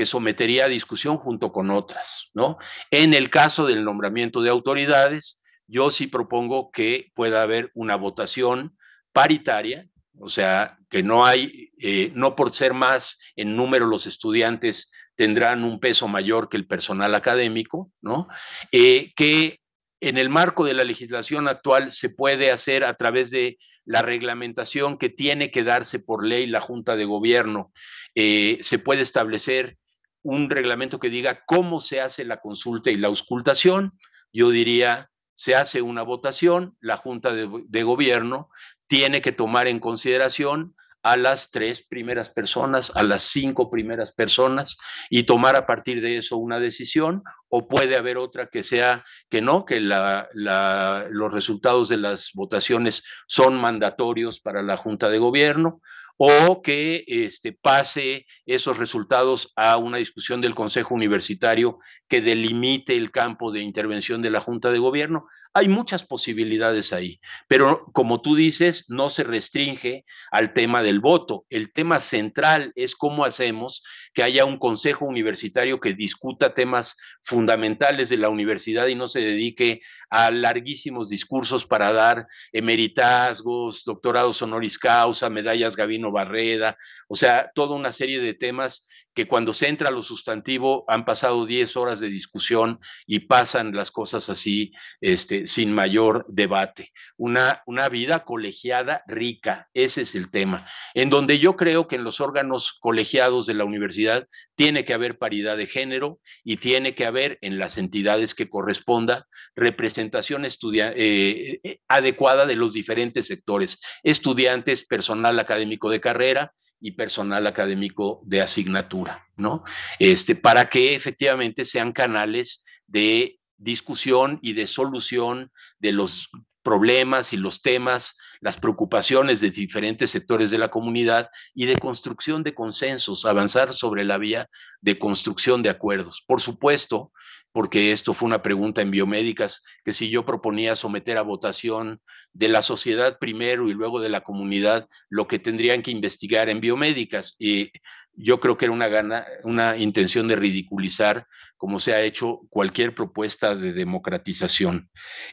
que sometería a discusión junto con otras, ¿no? En el caso del nombramiento de autoridades, yo sí propongo que pueda haber una votación paritaria, o sea, que no hay, eh, no por ser más en número los estudiantes tendrán un peso mayor que el personal académico, ¿no? Eh, que en el marco de la legislación actual se puede hacer a través de la reglamentación que tiene que darse por ley la Junta de Gobierno. Eh, se puede establecer un reglamento que diga cómo se hace la consulta y la auscultación. Yo diría, se hace una votación, la Junta de, Gobierno tiene que tomar en consideración a las tres primeras personas, a las cinco primeras personas y tomar a partir de eso una decisión o puede haber otra que sea que no, que los resultados de las votaciones son mandatorios para la Junta de Gobierno o que este, pase esos resultados a una discusión del Consejo Universitario que delimite el campo de intervención de la Junta de Gobierno. Hay muchas posibilidades ahí, pero como tú dices, no se restringe al tema del voto. El tema central es cómo hacemos que haya un consejo universitario que discuta temas fundamentales de la universidad y no se dedique a larguísimos discursos para dar emeritazgos, doctorados honoris causa, medallas Gavino Barreda, o sea, toda una serie de temas que cuando se entra a lo sustantivo han pasado 10 horas de discusión y pasan las cosas así este, sin mayor debate. Una, vida colegiada rica, ese es el tema, en donde yo creo que en los órganos colegiados de la universidad tiene que haber paridad de género y tiene que haber en las entidades que corresponda representación eh, eh, adecuada de los diferentes sectores, estudiantes, personal académico de carrera y personal académico de asignatura, ¿no? Este, para que efectivamente sean canales de discusión y de solución de los problemas y los temas, las preocupaciones de diferentes sectores de la comunidad y de construcción de consensos, avanzar sobre la vía de construcción de acuerdos. Por supuesto, porque esto fue una pregunta en biomédicas, que si yo proponía someter a votación de la sociedad primero y luego de la comunidad lo que tendrían que investigar en biomédicas. Y yo creo que era una, gana, una intención de ridiculizar, como se ha hecho, cualquier propuesta de democratización.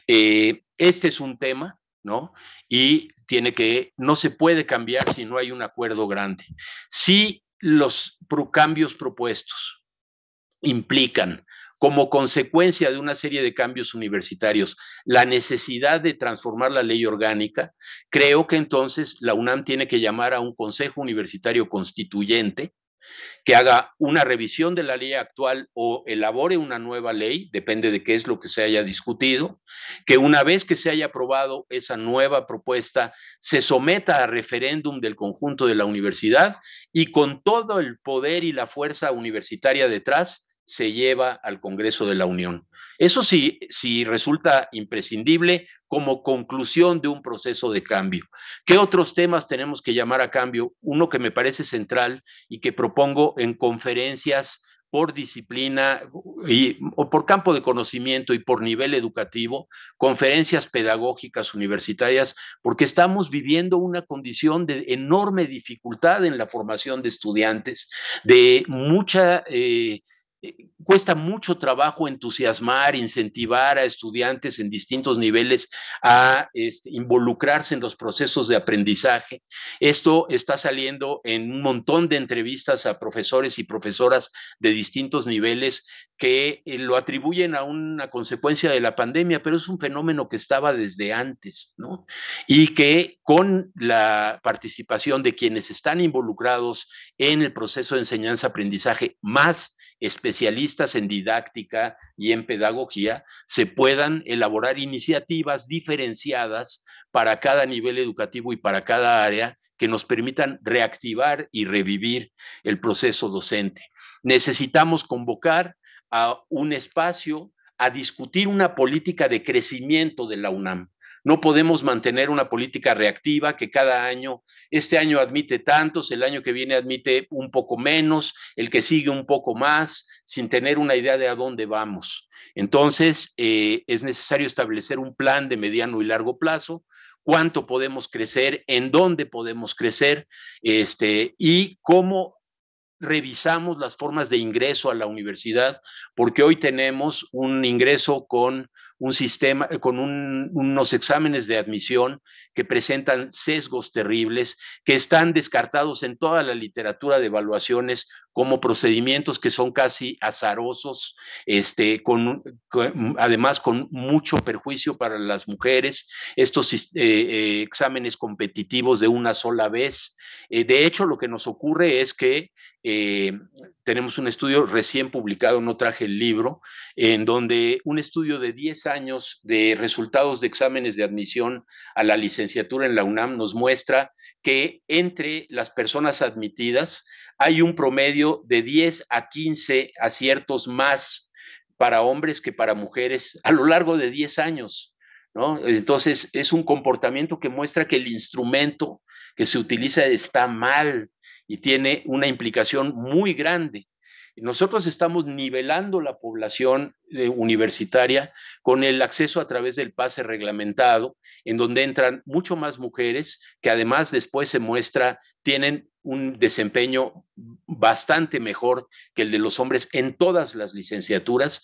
Eh, este es un tema, ¿no? Y tiene que, no se puede cambiar si no hay un acuerdo grande. Si los cambios propuestos implican como consecuencia de una serie de cambios universitarios, la necesidad de transformar la ley orgánica, creo que entonces la UNAM tiene que llamar a un Consejo Universitario Constituyente que haga una revisión de la ley actual o elabore una nueva ley, depende de qué es lo que se haya discutido, que una vez que se haya aprobado esa nueva propuesta, se someta a referéndum del conjunto de la universidad y con todo el poder y la fuerza universitaria detrás, se lleva al Congreso de la Unión. Eso sí, sí resulta imprescindible como conclusión de un proceso de cambio. ¿Qué otros temas tenemos que llamar a cambio? Uno que me parece central y que propongo en conferencias por disciplina y, o por campo de conocimiento y por nivel educativo, conferencias pedagógicas universitarias, porque estamos viviendo una condición de enorme dificultad en la formación de estudiantes, de mucha... Eh, eh, cuesta mucho trabajo entusiasmar, incentivar a estudiantes en distintos niveles a este, involucrarse en los procesos de aprendizaje. Esto está saliendo en un montón de entrevistas a profesores y profesoras de distintos niveles que eh, lo atribuyen a una consecuencia de la pandemia, pero es un fenómeno que estaba desde antes, ¿no? Y que con la participación de quienes están involucrados en el proceso de enseñanza-aprendizaje, más especialistas en didáctica y en pedagogía, se puedan elaborar iniciativas diferenciadas para cada nivel educativo y para cada área que nos permitan reactivar y revivir el proceso docente. Necesitamos convocar a un espacio a discutir una política de crecimiento de la UNAM. No podemos mantener una política reactiva que cada año, este año admite tantos, el año que viene admite un poco menos, el que sigue un poco más, sin tener una idea de a dónde vamos. Entonces, eh, es necesario establecer un plan de mediano y largo plazo, cuánto podemos crecer, en dónde podemos crecer, este, y cómo revisamos las formas de ingreso a la universidad, porque hoy tenemos un ingreso con un sistema, con unos exámenes de admisión que presentan sesgos terribles, que están descartados en toda la literatura de evaluaciones como procedimientos que son casi azarosos, este, con, además con mucho perjuicio para las mujeres, estos eh, eh, exámenes competitivos de una sola vez. Eh, de hecho, lo que nos ocurre es que tenemos un estudio recién publicado, no traje el libro, en donde un estudio de 10 años de resultados de exámenes de admisión a la licenciatura, en la UNAM nos muestra que entre las personas admitidas hay un promedio de 10 a 15 aciertos más para hombres que para mujeres a lo largo de 10 años. Entonces, es un comportamiento que muestra que el instrumento que se utiliza está mal y tiene una implicación muy grande. Nosotros estamos nivelando la población eh, universitaria con el acceso a través del pase reglamentado, en donde entran mucho más mujeres que además después se muestra tienen un desempeño bastante mejor que el de los hombres en todas las licenciaturas,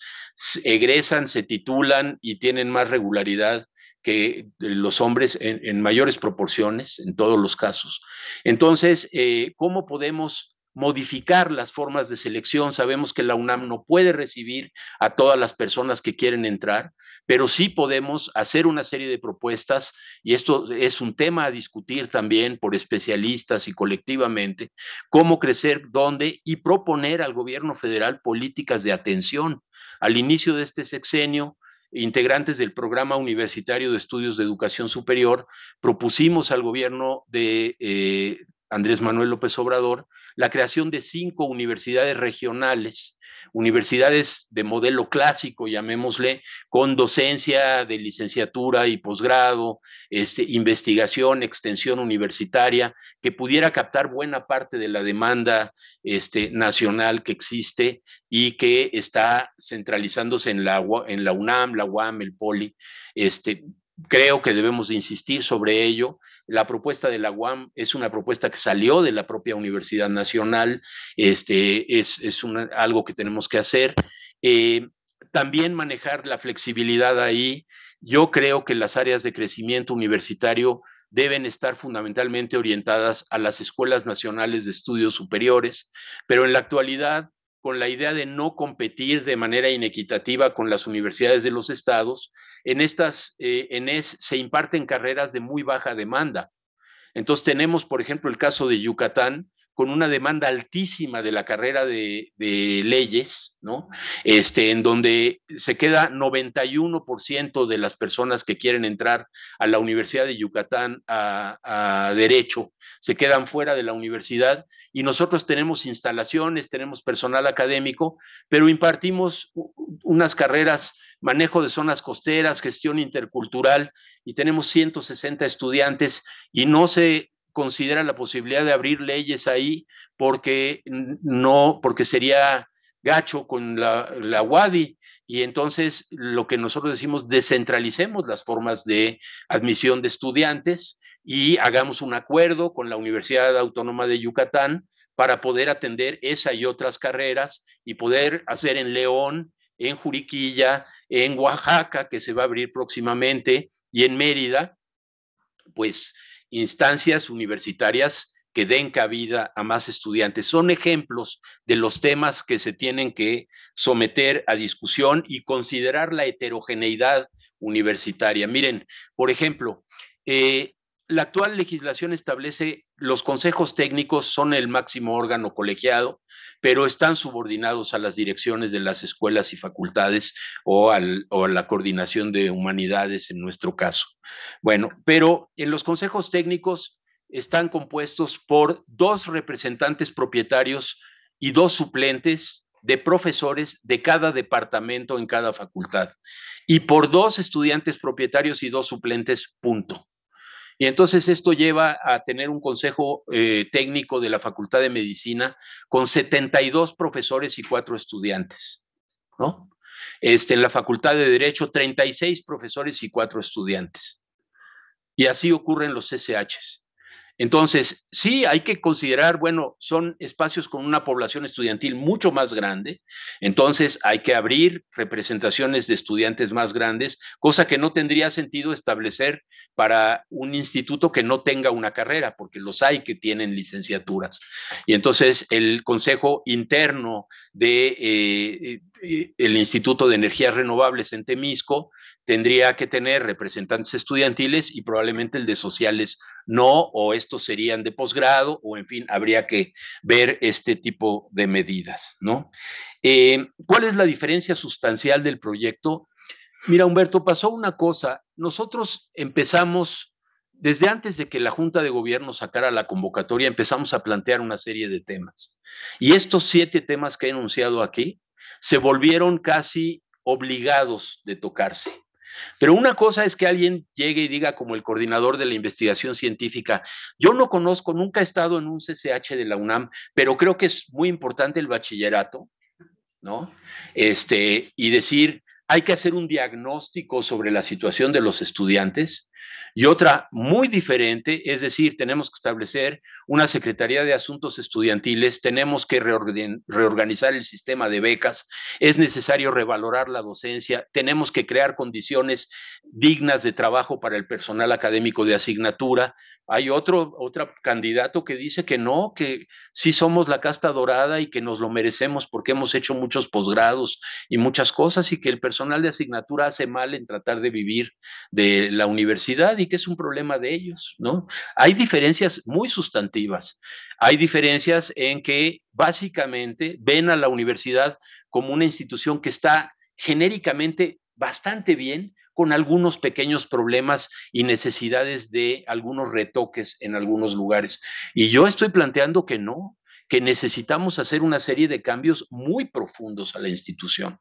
egresan, se titulan y tienen más regularidad que los hombres en, mayores proporciones, en todos los casos. Entonces, eh, ¿cómo podemos modificar las formas de selección. Sabemos que la UNAM no puede recibir a todas las personas que quieren entrar, pero sí podemos hacer una serie de propuestas y esto es un tema a discutir también por especialistas y colectivamente, cómo crecer, dónde y proponer al gobierno federal políticas de atención. Al inicio de este sexenio, integrantes del Programa Universitario de Estudios de Educación Superior, propusimos al gobierno de eh, Andrés Manuel López Obrador la creación de cinco universidades regionales, universidades de modelo clásico, llamémosle, con docencia de licenciatura y posgrado, este, investigación, extensión universitaria, que pudiera captar buena parte de la demanda este, nacional que existe y que está centralizándose en la, en la UNAM, la UAM, el POLI, este, creo que debemos insistir sobre ello. La propuesta de la UAM es una propuesta que salió de la propia Universidad Nacional, este, es, algo que tenemos que hacer. Eh, también manejar la flexibilidad ahí. Yo creo que las áreas de crecimiento universitario deben estar fundamentalmente orientadas a las escuelas nacionales de estudios superiores, pero en la actualidad con la idea de no competir de manera inequitativa con las universidades de los estados. En estas, eh, en es, se imparten carreras de muy baja demanda. Entonces tenemos, por ejemplo, el caso de Yucatán, con una demanda altísima de la carrera de, leyes, ¿no? Este, en donde se queda 91% de las personas que quieren entrar a la Universidad de Yucatán a, a Derecho, se quedan fuera de la universidad y nosotros tenemos instalaciones, tenemos personal académico, pero impartimos unas carreras manejo de zonas costeras, gestión intercultural, y tenemos 160 estudiantes y no se considera la posibilidad de abrir leyes ahí porque no, porque sería gacho con la, la UADI. Y entonces lo que nosotros decimos, descentralicemos las formas de admisión de estudiantes y hagamos un acuerdo con la Universidad Autónoma de Yucatán para poder atender esa y otras carreras y poder hacer en León, en Juriquilla, en Oaxaca, que se va a abrir próximamente, y en Mérida, pues instancias universitarias que den cabida a más estudiantes. Son ejemplos de los temas que se tienen que someter a discusión y considerar la heterogeneidad universitaria. Miren, por ejemplo, eh, la actual legislación establece los consejos técnicos son el máximo órgano colegiado, pero están subordinados a las direcciones de las escuelas y facultades o, a la coordinación de humanidades en nuestro caso. Bueno, pero en los consejos técnicos están compuestos por dos representantes propietarios y dos suplentes de profesores de cada departamento en cada facultad y por dos estudiantes propietarios y dos suplentes, punto. Y entonces esto lleva a tener un consejo eh, técnico de la Facultad de Medicina con 72 profesores y 4 estudiantes, ¿no? Este, en la Facultad de Derecho, 36 profesores y 4 estudiantes. Y así ocurren los CCHs. Entonces, sí, hay que considerar, bueno, son espacios con una población estudiantil mucho más grande, entonces hay que abrir representaciones de estudiantes más grandes, cosa que no tendría sentido establecer para un instituto que no tenga una carrera, porque los hay que tienen licenciaturas. Y entonces el Consejo Interno de eh, el Instituto de Energías Renovables en Temisco tendría que tener representantes estudiantiles y probablemente el de sociales no, o estos serían de posgrado, o en fin, habría que ver este tipo de medidas, ¿no? Eh, ¿Cuál es la diferencia sustancial del proyecto? Mira, Humberto, pasó una cosa. Nosotros empezamos desde antes de que la Junta de Gobierno sacara la convocatoria, empezamos a plantear una serie de temas. Y estos siete temas que he enunciado aquí se volvieron casi obligados de tocarse. Pero una cosa es que alguien llegue y diga, como el coordinador de la investigación científica, yo no conozco, nunca he estado en un CCH de la UNAM, pero creo que es muy importante el bachillerato, ¿no? Este, y decir, hay que hacer un diagnóstico sobre la situación de los estudiantes y otra muy diferente, es decir, tenemos que establecer una Secretaría de Asuntos Estudiantiles, tenemos que reorganizar el sistema de becas, es necesario revalorar la docencia, tenemos que crear condiciones dignas de trabajo para el personal académico de asignatura. Hay otro, otro candidato que dice que no, que sí somos la casta dorada y que nos lo merecemos porque hemos hecho muchos posgrados y muchas cosas y que el personal de asignatura hace mal en tratar de vivir de la universidad y que es un problema de ellos, ¿no? Hay diferencias muy sustantivas. Hay diferencias en que básicamente ven a la universidad como una institución que está genéricamente bastante bien, con algunos pequeños problemas y necesidades de algunos retoques en algunos lugares. Y yo estoy planteando que no, que necesitamos hacer una serie de cambios muy profundos a la institución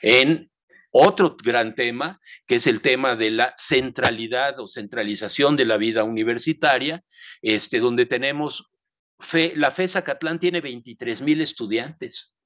en otro gran tema, que es el tema de la centralidad o centralización de la vida universitaria, este, donde tenemos, la FESA Catlán tiene 23 mil estudiantes,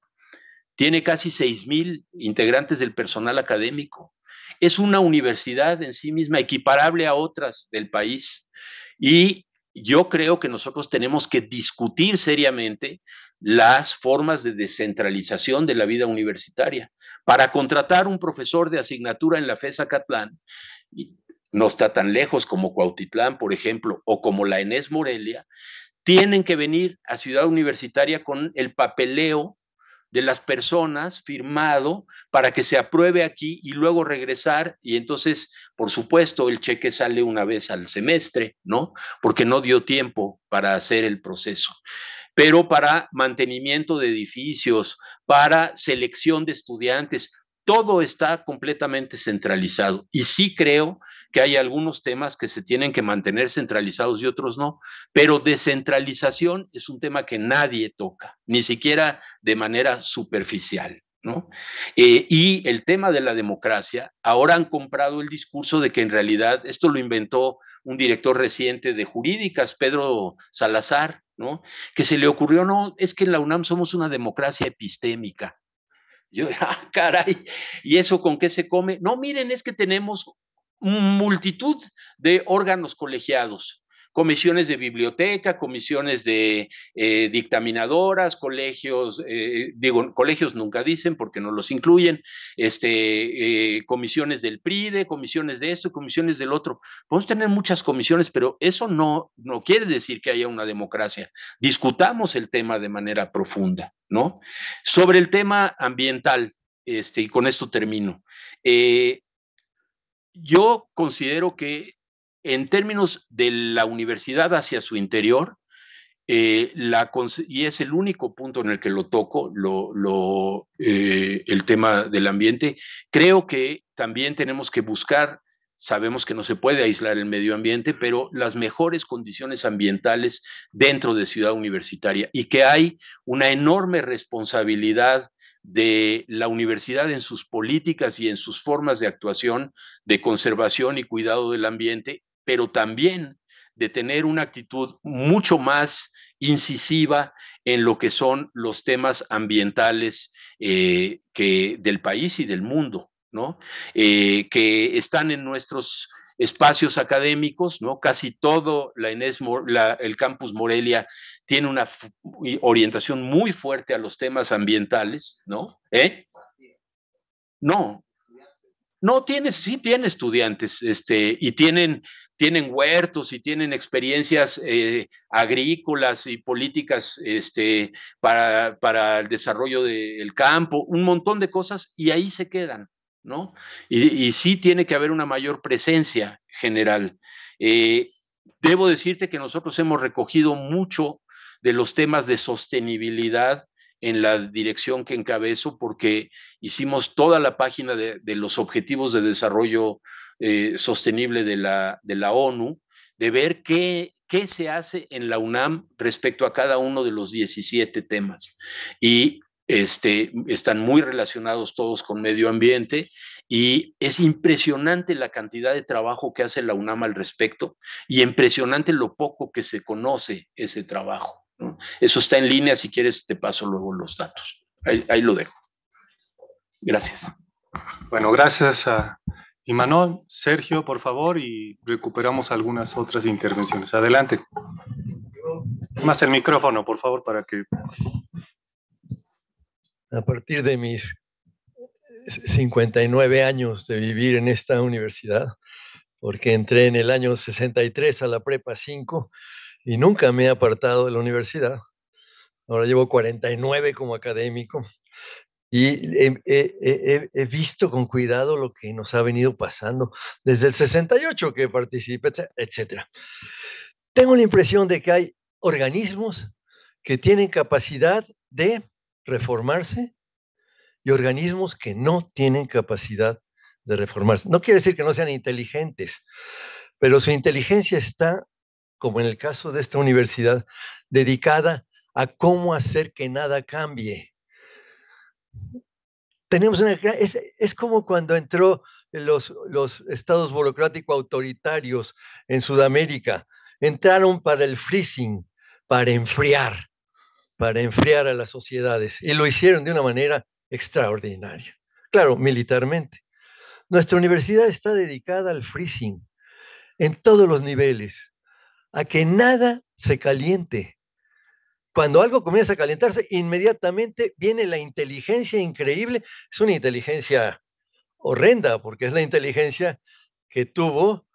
tiene casi 6 mil integrantes del personal académico. Es una universidad en sí misma equiparable a otras del país. Y yo creo que nosotros tenemos que discutir seriamente las formas de descentralización de la vida universitaria. Para contratar un profesor de asignatura en la FESA Catlán, no está tan lejos como Cuautitlán, por ejemplo, o como la Enés Morelia, tienen que venir a Ciudad Universitaria con el papeleo de las personas firmado para que se apruebe aquí y luego regresar y entonces, por supuesto, el cheque sale una vez al semestre, ¿no? Porque no dio tiempo para hacer el proceso pero para mantenimiento de edificios, para selección de estudiantes, todo está completamente centralizado. Y sí creo que hay algunos temas que se tienen que mantener centralizados y otros no, pero descentralización es un tema que nadie toca, ni siquiera de manera superficial. Eh, y el tema de la democracia, ahora han comprado el discurso de que en realidad esto lo inventó un director reciente de jurídicas, Pedro Salazar, que se le ocurrió, no, es que en la UNAM somos una democracia epistémica. Yo, ah, caray, ¿y eso con qué se come? No, miren, es que tenemos multitud de órganos colegiados comisiones de biblioteca, comisiones de eh, dictaminadoras, colegios, eh, digo, colegios nunca dicen porque no los incluyen, este, eh, comisiones del PRIDE, comisiones de esto, comisiones del otro. Podemos tener muchas comisiones, pero eso no, no quiere decir que haya una democracia. Discutamos el tema de manera profunda, ¿no? Sobre el tema ambiental, este, y con esto termino. yo considero que en términos de la universidad hacia su interior, eh, y es el único punto en el que lo toco, lo, eh, el tema del ambiente, creo que también tenemos que buscar, sabemos que no se puede aislar el medio ambiente, pero las mejores condiciones ambientales dentro de ciudad universitaria y que hay una enorme responsabilidad de la universidad en sus políticas y en sus formas de actuación de conservación y cuidado del ambiente pero también de tener una actitud mucho más incisiva en lo que son los temas ambientales eh, que del país y del mundo, ¿no? Eh, que están en nuestros espacios académicos, ¿no? Casi todo la Inés, el campus Morelia tiene una orientación muy fuerte a los temas ambientales, ¿no? ¿Eh? No, no, sí tiene estudiantes, este, y tienen, tienen huertos y tienen experiencias eh, agrícolas y políticas este, para, el desarrollo del campo, un montón de cosas, y ahí se quedan, ¿no? Y, sí tiene que haber una mayor presencia general. Eh, debo decirte que nosotros hemos recogido mucho de los temas de sostenibilidad en la dirección que encabezo porque hicimos toda la página de, los objetivos de desarrollo eh, sostenible de la, de la ONU, de ver qué, qué se hace en la UNAM respecto a cada uno de los 17 temas. Y este, están muy relacionados todos con medio ambiente y es impresionante la cantidad de trabajo que hace la UNAM al respecto y impresionante lo poco que se conoce ese trabajo. Eso está en línea, si quieres te paso luego los datos. Ahí, ahí lo dejo. Gracias. Bueno, gracias a Imanol. Sergio, por favor, y recuperamos algunas otras intervenciones. Adelante. Más el micrófono, por favor, para que... A partir de mis 59 años de vivir en esta universidad, porque entré en el año 63 a la prepa 5 y nunca me he apartado de la universidad. Ahora llevo 49 como académico y he, visto con cuidado lo que nos ha venido pasando desde el 68 que participé, etc. Tengo la impresión de que hay organismos que tienen capacidad de reformarse y organismos que no tienen capacidad de reformarse. No quiere decir que no sean inteligentes, pero su inteligencia está como en el caso de esta universidad, dedicada a cómo hacer que nada cambie. es, como cuando entró los, los estados burocráticos autoritarios en Sudamérica. Entraron para el freezing, para enfriar, para enfriar a las sociedades. Y lo hicieron de una manera extraordinaria. Claro, militarmente. Nuestra universidad está dedicada al freezing en todos los niveles a que nada se caliente. Cuando algo comienza a calentarse, inmediatamente viene la inteligencia increíble. Es una inteligencia horrenda, porque es la inteligencia que tuvo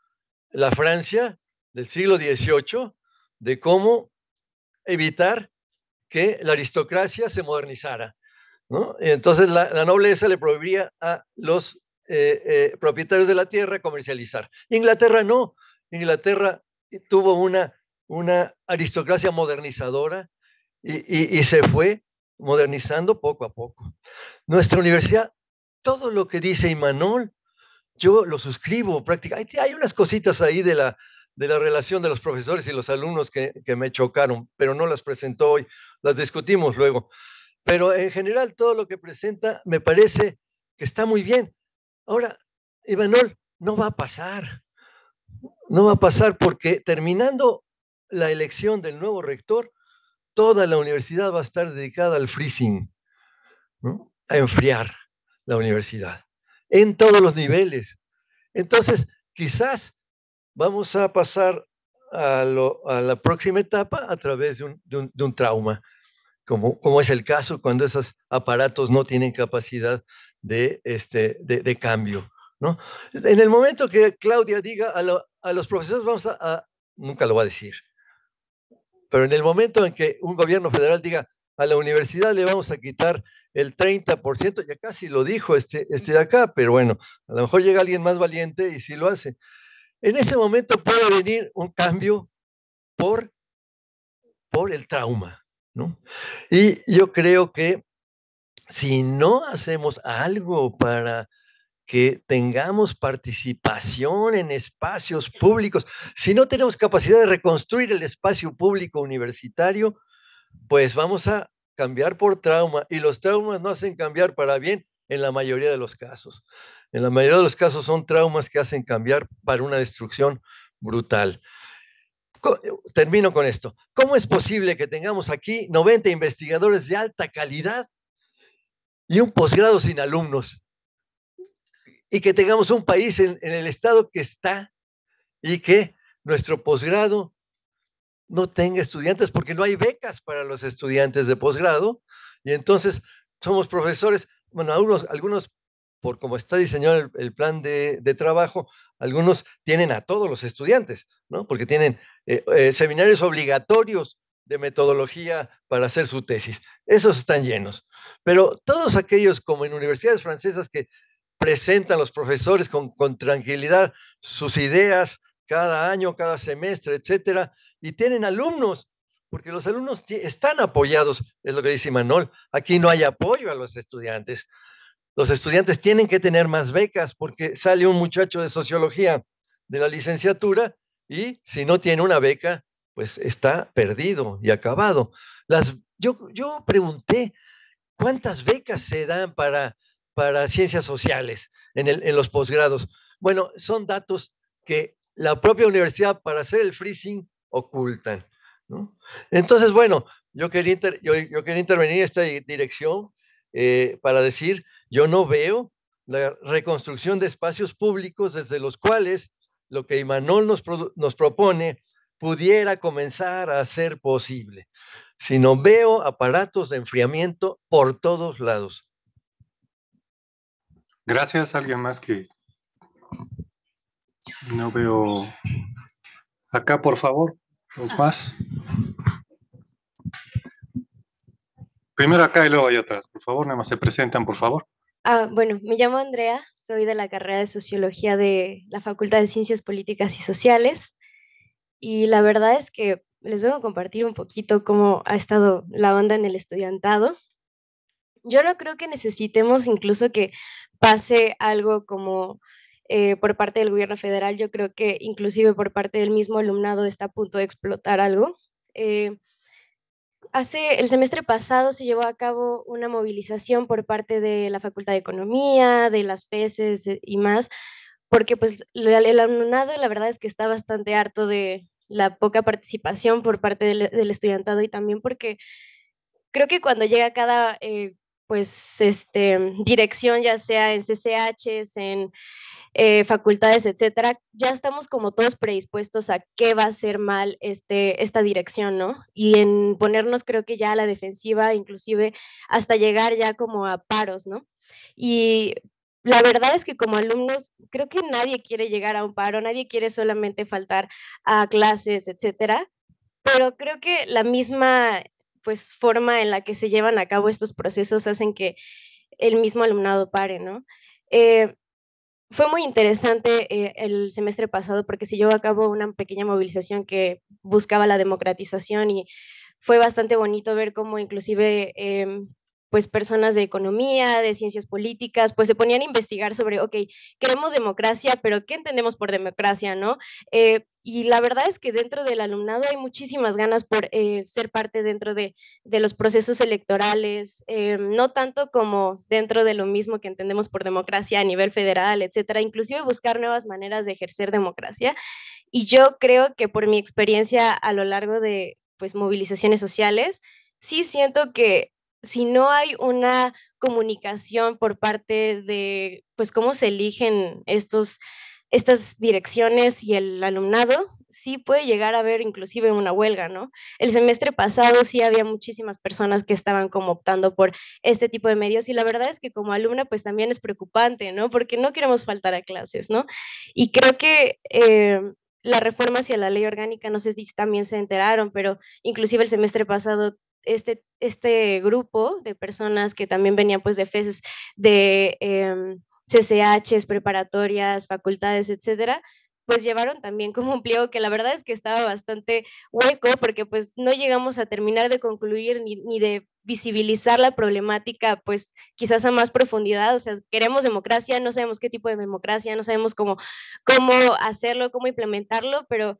la Francia del siglo XVIII de cómo evitar que la aristocracia se modernizara. Entonces la, nobleza le prohibía a los eh, eh, propietarios de la tierra comercializar. Inglaterra no. Inglaterra tuvo una, aristocracia modernizadora y, se fue modernizando poco a poco. Nuestra universidad, todo lo que dice Imanol, yo lo suscribo prácticamente. Hay, unas cositas ahí de la, relación de los profesores y los alumnos que, que, me chocaron, pero no las presentó hoy, las discutimos luego. Pero en general todo lo que presenta me parece que está muy bien. Ahora, Imanol, no va a pasar. No va a pasar porque terminando la elección del nuevo rector, toda la universidad va a estar dedicada al freezing, a enfriar la universidad, en todos los niveles. Entonces, quizás vamos a pasar a, la próxima etapa a través de un, trauma, como, como, es el caso cuando esos aparatos no tienen capacidad de, este, de, cambio. ¿no? En el momento que Claudia diga a la a los profesores vamos a, nunca lo va a decir, pero en el momento en que un gobierno federal diga, a la universidad le vamos a quitar el 30%, ya casi lo dijo este, este de acá, pero bueno, a lo mejor llega alguien más valiente y sí lo hace. En ese momento puede venir un cambio por, por el trauma, ¿no? Y yo creo que si no hacemos algo para que tengamos participación en espacios públicos. Si no tenemos capacidad de reconstruir el espacio público universitario, pues vamos a cambiar por trauma y los traumas no hacen cambiar para bien en la mayoría de los casos. En la mayoría de los casos son traumas que hacen cambiar para una destrucción brutal. Eh, termino con esto. ¿Cómo es posible que tengamos aquí 90 investigadores de alta calidad y un posgrado sin alumnos? y que tengamos un país en, el estado que está y que nuestro posgrado no tenga estudiantes porque no hay becas para los estudiantes de posgrado y entonces somos profesores, bueno, algunos, por como está diseñado el, plan de, trabajo, algunos tienen a todos los estudiantes, ¿no? Porque tienen eh, eh, seminarios obligatorios de metodología para hacer su tesis. Esos están llenos. Pero todos aquellos, como en universidades francesas, que presentan los profesores con, tranquilidad sus ideas cada año, cada semestre, etcétera, y tienen alumnos porque los alumnos están apoyados, es lo que dice Manuel, aquí no hay apoyo a los estudiantes. Los estudiantes tienen que tener más becas porque sale un muchacho de sociología de la licenciatura y si no tiene una beca, pues está perdido y acabado. Las, yo pregunté cuántas becas se dan para para ciencias sociales en, los posgrados. Bueno, son datos que la propia universidad para hacer el freezing ocultan. Entonces, bueno, yo quería, yo, quería intervenir en esta dirección eh, para decir, yo no veo la reconstrucción de espacios públicos desde los cuales lo que Imanol nos propone pudiera comenzar a ser posible, sino veo aparatos de enfriamiento por todos lados. Gracias, alguien más que no veo acá, por favor, los ah. más. Primero acá y luego allá atrás, por favor, nada más se presentan, por favor. Ah, bueno, me llamo Andrea, soy de la carrera de Sociología de la Facultad de Ciencias Políticas y Sociales y la verdad es que les voy a compartir un poquito cómo ha estado la onda en el estudiantado. Yo no creo que necesitemos incluso que pase algo como eh, por parte del gobierno federal, yo creo que inclusive por parte del mismo alumnado está a punto de explotar algo. Eh, hace el semestre pasado se llevó a cabo una movilización por parte de la Facultad de Economía, de las peces eh, y más, porque pues el alumnado la verdad es que está bastante harto de la poca participación por parte del, estudiantado y también porque creo que cuando llega cada pues, este, dirección, ya sea en CCHs, en eh, facultades, etcétera, ya estamos como todos predispuestos a qué va a ser mal este, esta dirección, ¿no? Y en ponernos, creo que ya a la defensiva, inclusive hasta llegar ya como a paros, ¿no? Y la verdad es que como alumnos, creo que nadie quiere llegar a un paro, nadie quiere solamente faltar a clases, etcétera, pero creo que la misma pues forma en la que se llevan a cabo estos procesos hacen que el mismo alumnado pare, ¿no? Eh, fue muy interesante eh, el semestre pasado porque se llevó a cabo una pequeña movilización que buscaba la democratización y fue bastante bonito ver cómo inclusive em, pues personas de economía, de ciencias políticas, pues se ponían a investigar sobre, ok, queremos democracia, pero ¿qué entendemos por democracia, no? Eh, y la verdad es que dentro del alumnado hay muchísimas ganas por eh, ser parte dentro de, los procesos electorales, eh, no tanto como dentro de lo mismo que entendemos por democracia a nivel federal, etcétera, inclusive buscar nuevas maneras de ejercer democracia. Y yo creo que por mi experiencia a lo largo de pues movilizaciones sociales, sí siento que si no hay una comunicación por parte de, pues, cómo se eligen estos, estas direcciones y el alumnado, sí puede llegar a haber inclusive una huelga, ¿no? El semestre pasado sí había muchísimas personas que estaban como optando por este tipo de medios y la verdad es que como alumna pues también es preocupante, ¿no? Porque no queremos faltar a clases, ¿no? Y creo que... Eh, la reforma hacia la ley orgánica, no sé si también se enteraron, pero inclusive el semestre pasado este, este grupo de personas que también venían pues de FESES, de em, CCHs, preparatorias, facultades, etcétera, pues llevaron también como un pliego que la verdad es que estaba bastante hueco porque pues no llegamos a terminar de concluir ni, ni de visibilizar la problemática pues quizás a más profundidad, o sea, queremos democracia, no sabemos qué tipo de democracia, no sabemos cómo, cómo hacerlo, cómo implementarlo, pero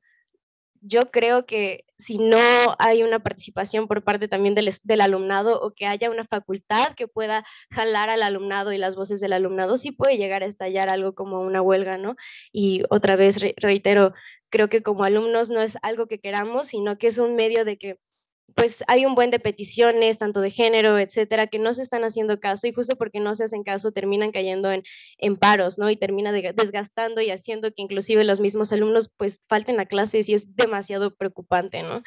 yo creo que si no hay una participación por parte también del, alumnado o que haya una facultad que pueda jalar al alumnado y las voces del alumnado, sí puede llegar a estallar algo como una huelga, ¿no? Y otra vez reitero, creo que como alumnos no es algo que queramos, sino que es un medio de que pues hay un buen de peticiones, tanto de género, etcétera, que no se están haciendo caso y justo porque no se hacen caso terminan cayendo en, en paros, ¿no? Y termina desgastando y haciendo que inclusive los mismos alumnos pues falten a clases y es demasiado preocupante, ¿no?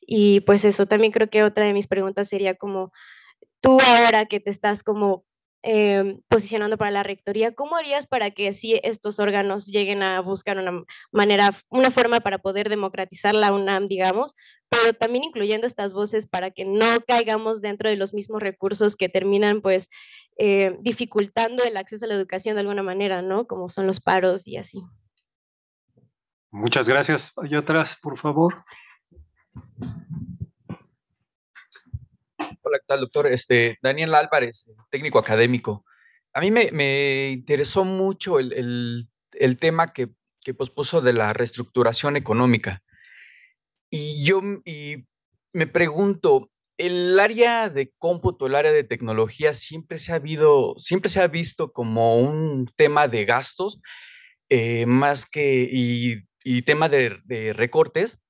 Y pues eso, también creo que otra de mis preguntas sería como, tú ahora que te estás como Em, posicionando para la rectoría, ¿cómo harías para que sí estos órganos lleguen a buscar una manera, una forma para poder democratizar la UNAM, digamos, pero también incluyendo estas voces para que no caigamos dentro de los mismos recursos que terminan pues eh, dificultando el acceso a la educación de alguna manera, ¿no? Como son los paros y así. Muchas gracias. Allá atrás, por favor. Hola, ¿qué doctor? Este, Daniel Álvarez, eh, técnico académico. A mí me, interesó mucho el, tema que, pospuso de la reestructuración económica. Y yo me pregunto, el área de cómputo, el área de tecnología, siempre se ha, habido, siempre se ha visto como un tema de gastos eh, más que y, tema de, de recortes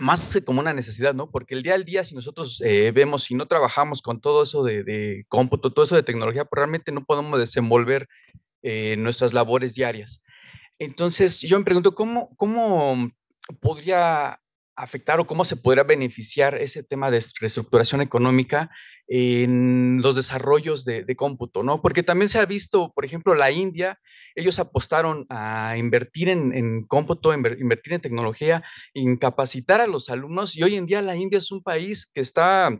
más como una necesidad, ¿no? Porque el día al día, si nosotros eh, vemos, si no trabajamos con todo eso de, cómputo, todo eso de tecnología, pues, realmente no podemos desenvolver eh, nuestras labores diarias. Entonces, yo me pregunto, ¿cómo, cómo podría afectar o cómo se podría beneficiar ese tema de reestructuración económica en los desarrollos de, cómputo, ¿no? Porque también se ha visto, por ejemplo, la India, ellos apostaron a invertir en, cómputo, invertir en tecnología, incapacitar a los alumnos y hoy en día la India es un país que está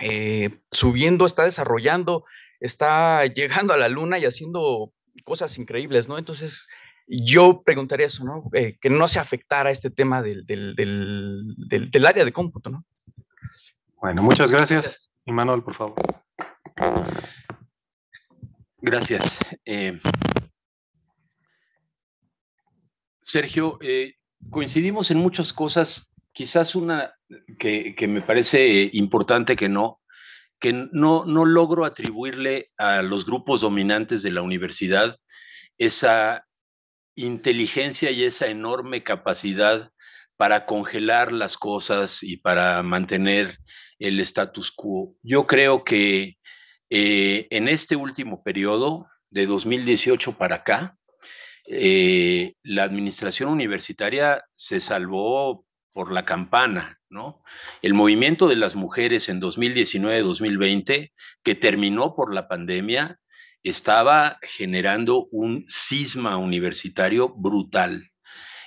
eh, subiendo, está desarrollando, está llegando a la luna y haciendo cosas increíbles, ¿no? Entonces, yo preguntaría eso, ¿no? Eh, que no se afectara este tema del, área de cómputo, ¿no? Bueno, muchas gracias. Manuel, por favor. Gracias. Eh, Sergio, eh, coincidimos en muchas cosas, quizás una que, que me parece importante que no, que no, no, logro atribuirle a los grupos dominantes de la universidad esa inteligencia y esa enorme capacidad para congelar las cosas y para mantener el status quo. Yo creo que eh, en este último periodo, de 2018 para acá, eh, la administración universitaria se salvó por la campana, ¿no? El movimiento de las mujeres en 2019-2020, que terminó por la pandemia, estaba generando un cisma universitario brutal.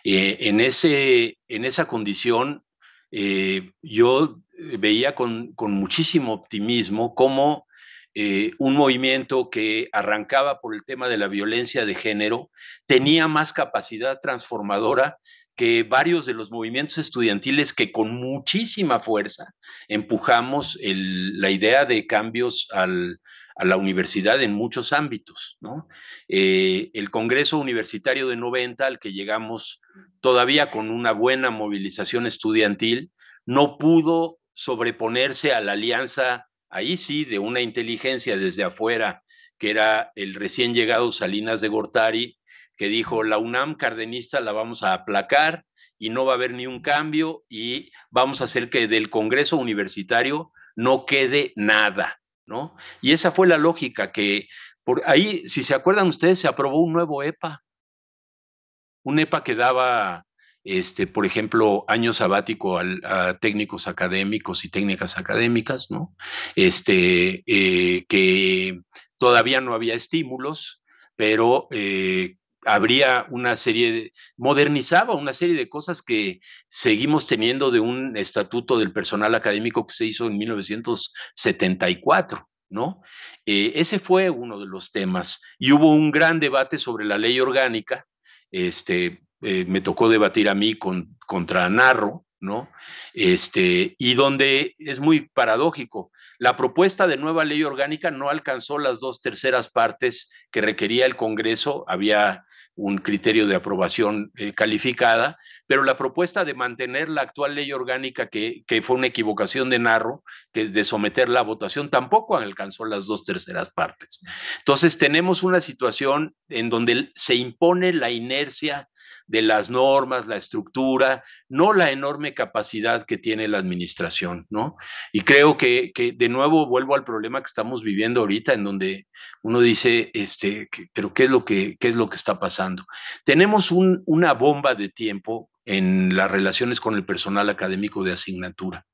Eh, en, ese, en esa condición, eh, yo veía con, muchísimo optimismo cómo eh, un movimiento que arrancaba por el tema de la violencia de género tenía más capacidad transformadora que varios de los movimientos estudiantiles que con muchísima fuerza empujamos la idea de cambios al, a la universidad en muchos ámbitos. ¿no? Eh, el Congreso Universitario de 90, al que llegamos todavía con una buena movilización estudiantil, no pudo sobreponerse a la alianza, ahí sí, de una inteligencia desde afuera, que era el recién llegado Salinas de Gortari, que dijo, la UNAM cardenista la vamos a aplacar y no va a haber ni un cambio y vamos a hacer que del Congreso Universitario no quede nada. Y esa fue la lógica que por ahí, si se acuerdan ustedes, se aprobó un nuevo EPA, un EPA que daba, este, por ejemplo, año sabático a técnicos académicos y técnicas académicas, ¿no? Este, eh, que todavía no había estímulos, pero eh, habría una serie de, modernizaba una serie de cosas que seguimos teniendo de un estatuto del personal académico que se hizo en 1974. ¿No? Eh, ese fue uno de los temas. Y hubo un gran debate sobre la ley orgánica. Este, eh, me tocó debatir a mí con, contra Narro, ¿no? Este, y donde es muy paradójico, la propuesta de nueva ley orgánica no alcanzó las dos terceras partes que requería el Congreso, había un criterio de aprobación eh, calificada, pero la propuesta de mantener la actual ley orgánica, que, fue una equivocación de Narro, que de someter la votación, tampoco alcanzó las dos terceras partes. Entonces tenemos una situación en donde se impone la inercia de las normas, la estructura, no la enorme capacidad que tiene la administración, ¿no? Y creo que, de nuevo vuelvo al problema que estamos viviendo ahorita, en donde uno dice, este, pero ¿qué es, lo que, es lo que está pasando? Tenemos una bomba de tiempo en las relaciones con el personal académico de asignatura.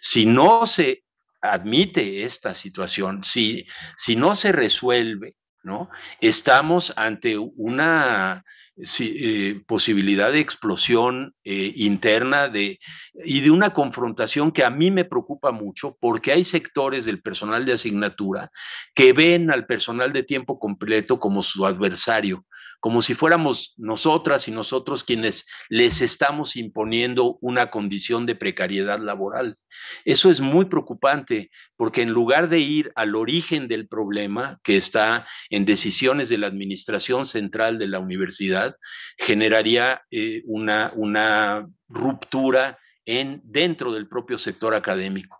Si no se admite esta situación, si, si no se resuelve, ¿no? Estamos ante una eh, posibilidad de explosión eh, interna y de una confrontación que a mí me preocupa mucho porque hay sectores del personal de asignatura que ven al personal de tiempo completo como su adversario como si fuéramos nosotras y nosotros quienes les estamos imponiendo una condición de precariedad laboral. Eso es muy preocupante porque en lugar de ir al origen del problema que está en decisiones de la Administración Central de la Universidad, generaría eh, una, ruptura en, dentro del propio sector académico.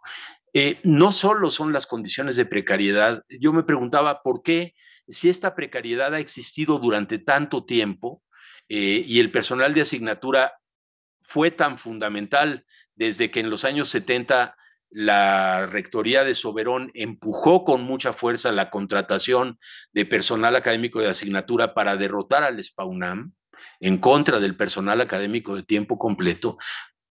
Eh, no solo son las condiciones de precariedad, yo me preguntaba por qué si esta precariedad ha existido durante tanto tiempo eh, y el personal de asignatura fue tan fundamental desde que en los años 70 la Rectoría de Soberón empujó con mucha fuerza la contratación de personal académico de asignatura para derrotar al SPAUNAM en contra del personal académico de tiempo completo,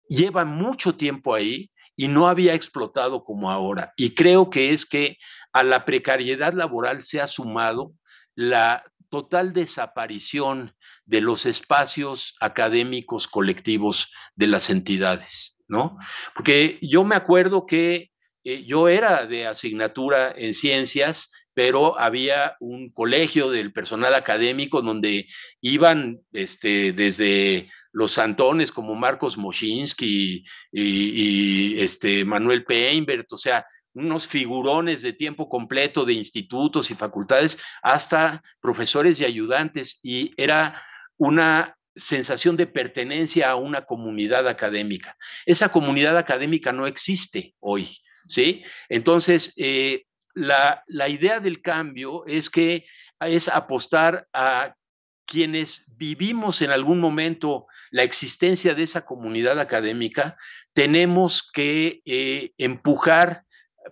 lleva mucho tiempo ahí y no había explotado como ahora. Y creo que es que a la precariedad laboral se ha sumado la total desaparición de los espacios académicos colectivos de las entidades, ¿no? Porque yo me acuerdo que eh, yo era de asignatura en ciencias pero había un colegio del personal académico donde iban este, desde los santones como Marcos Moschinsky y, este, Manuel Peinbert, o sea, unos figurones de tiempo completo de institutos y facultades, hasta profesores y ayudantes, y era una sensación de pertenencia a una comunidad académica. Esa comunidad académica no existe hoy, ¿sí? Entonces, eh, la, idea del cambio es que es apostar a quienes vivimos en algún momento la existencia de esa comunidad académica, tenemos que eh, empujar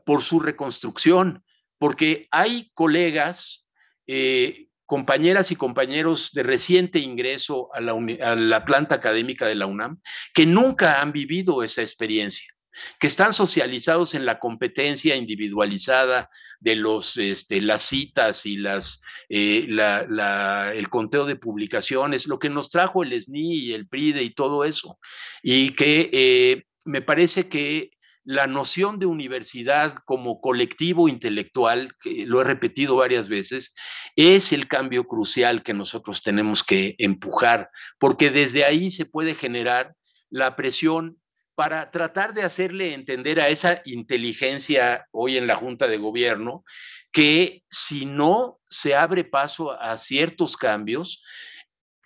por su reconstrucción, porque hay colegas, eh, compañeras y compañeros de reciente ingreso a la, planta académica de la UNAM que nunca han vivido esa experiencia que están socializados en la competencia individualizada de los, este, las citas y las, eh, el conteo de publicaciones, lo que nos trajo el SNI y el PRIDE y todo eso. Y que eh, me parece que la noción de universidad como colectivo intelectual, lo he repetido varias veces, es el cambio crucial que nosotros tenemos que empujar, porque desde ahí se puede generar la presión para tratar de hacerle entender a esa inteligencia hoy en la Junta de Gobierno que si no se abre paso a ciertos cambios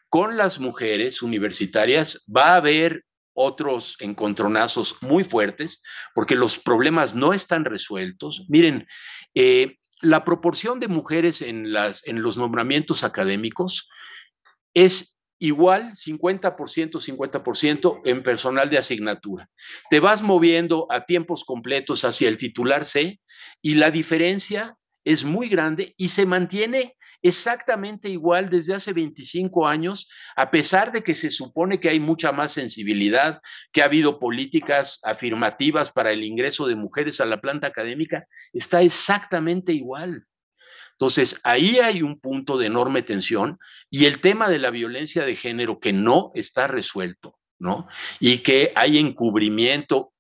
con las mujeres universitarias, va a haber otros encontronazos muy fuertes porque los problemas no están resueltos. Miren, eh, la proporción de mujeres en, en los nombramientos académicos es igual 50%, 50% en personal de asignatura. Te vas moviendo a tiempos completos hacia el titular C y la diferencia es muy grande y se mantiene exactamente igual desde hace 25 años, a pesar de que se supone que hay mucha más sensibilidad, que ha habido políticas afirmativas para el ingreso de mujeres a la planta académica, está exactamente igual. Entonces, ahí hay un punto de enorme tensión y el tema de la violencia de género que no está resuelto, ¿no? Y que hay encubrimiento,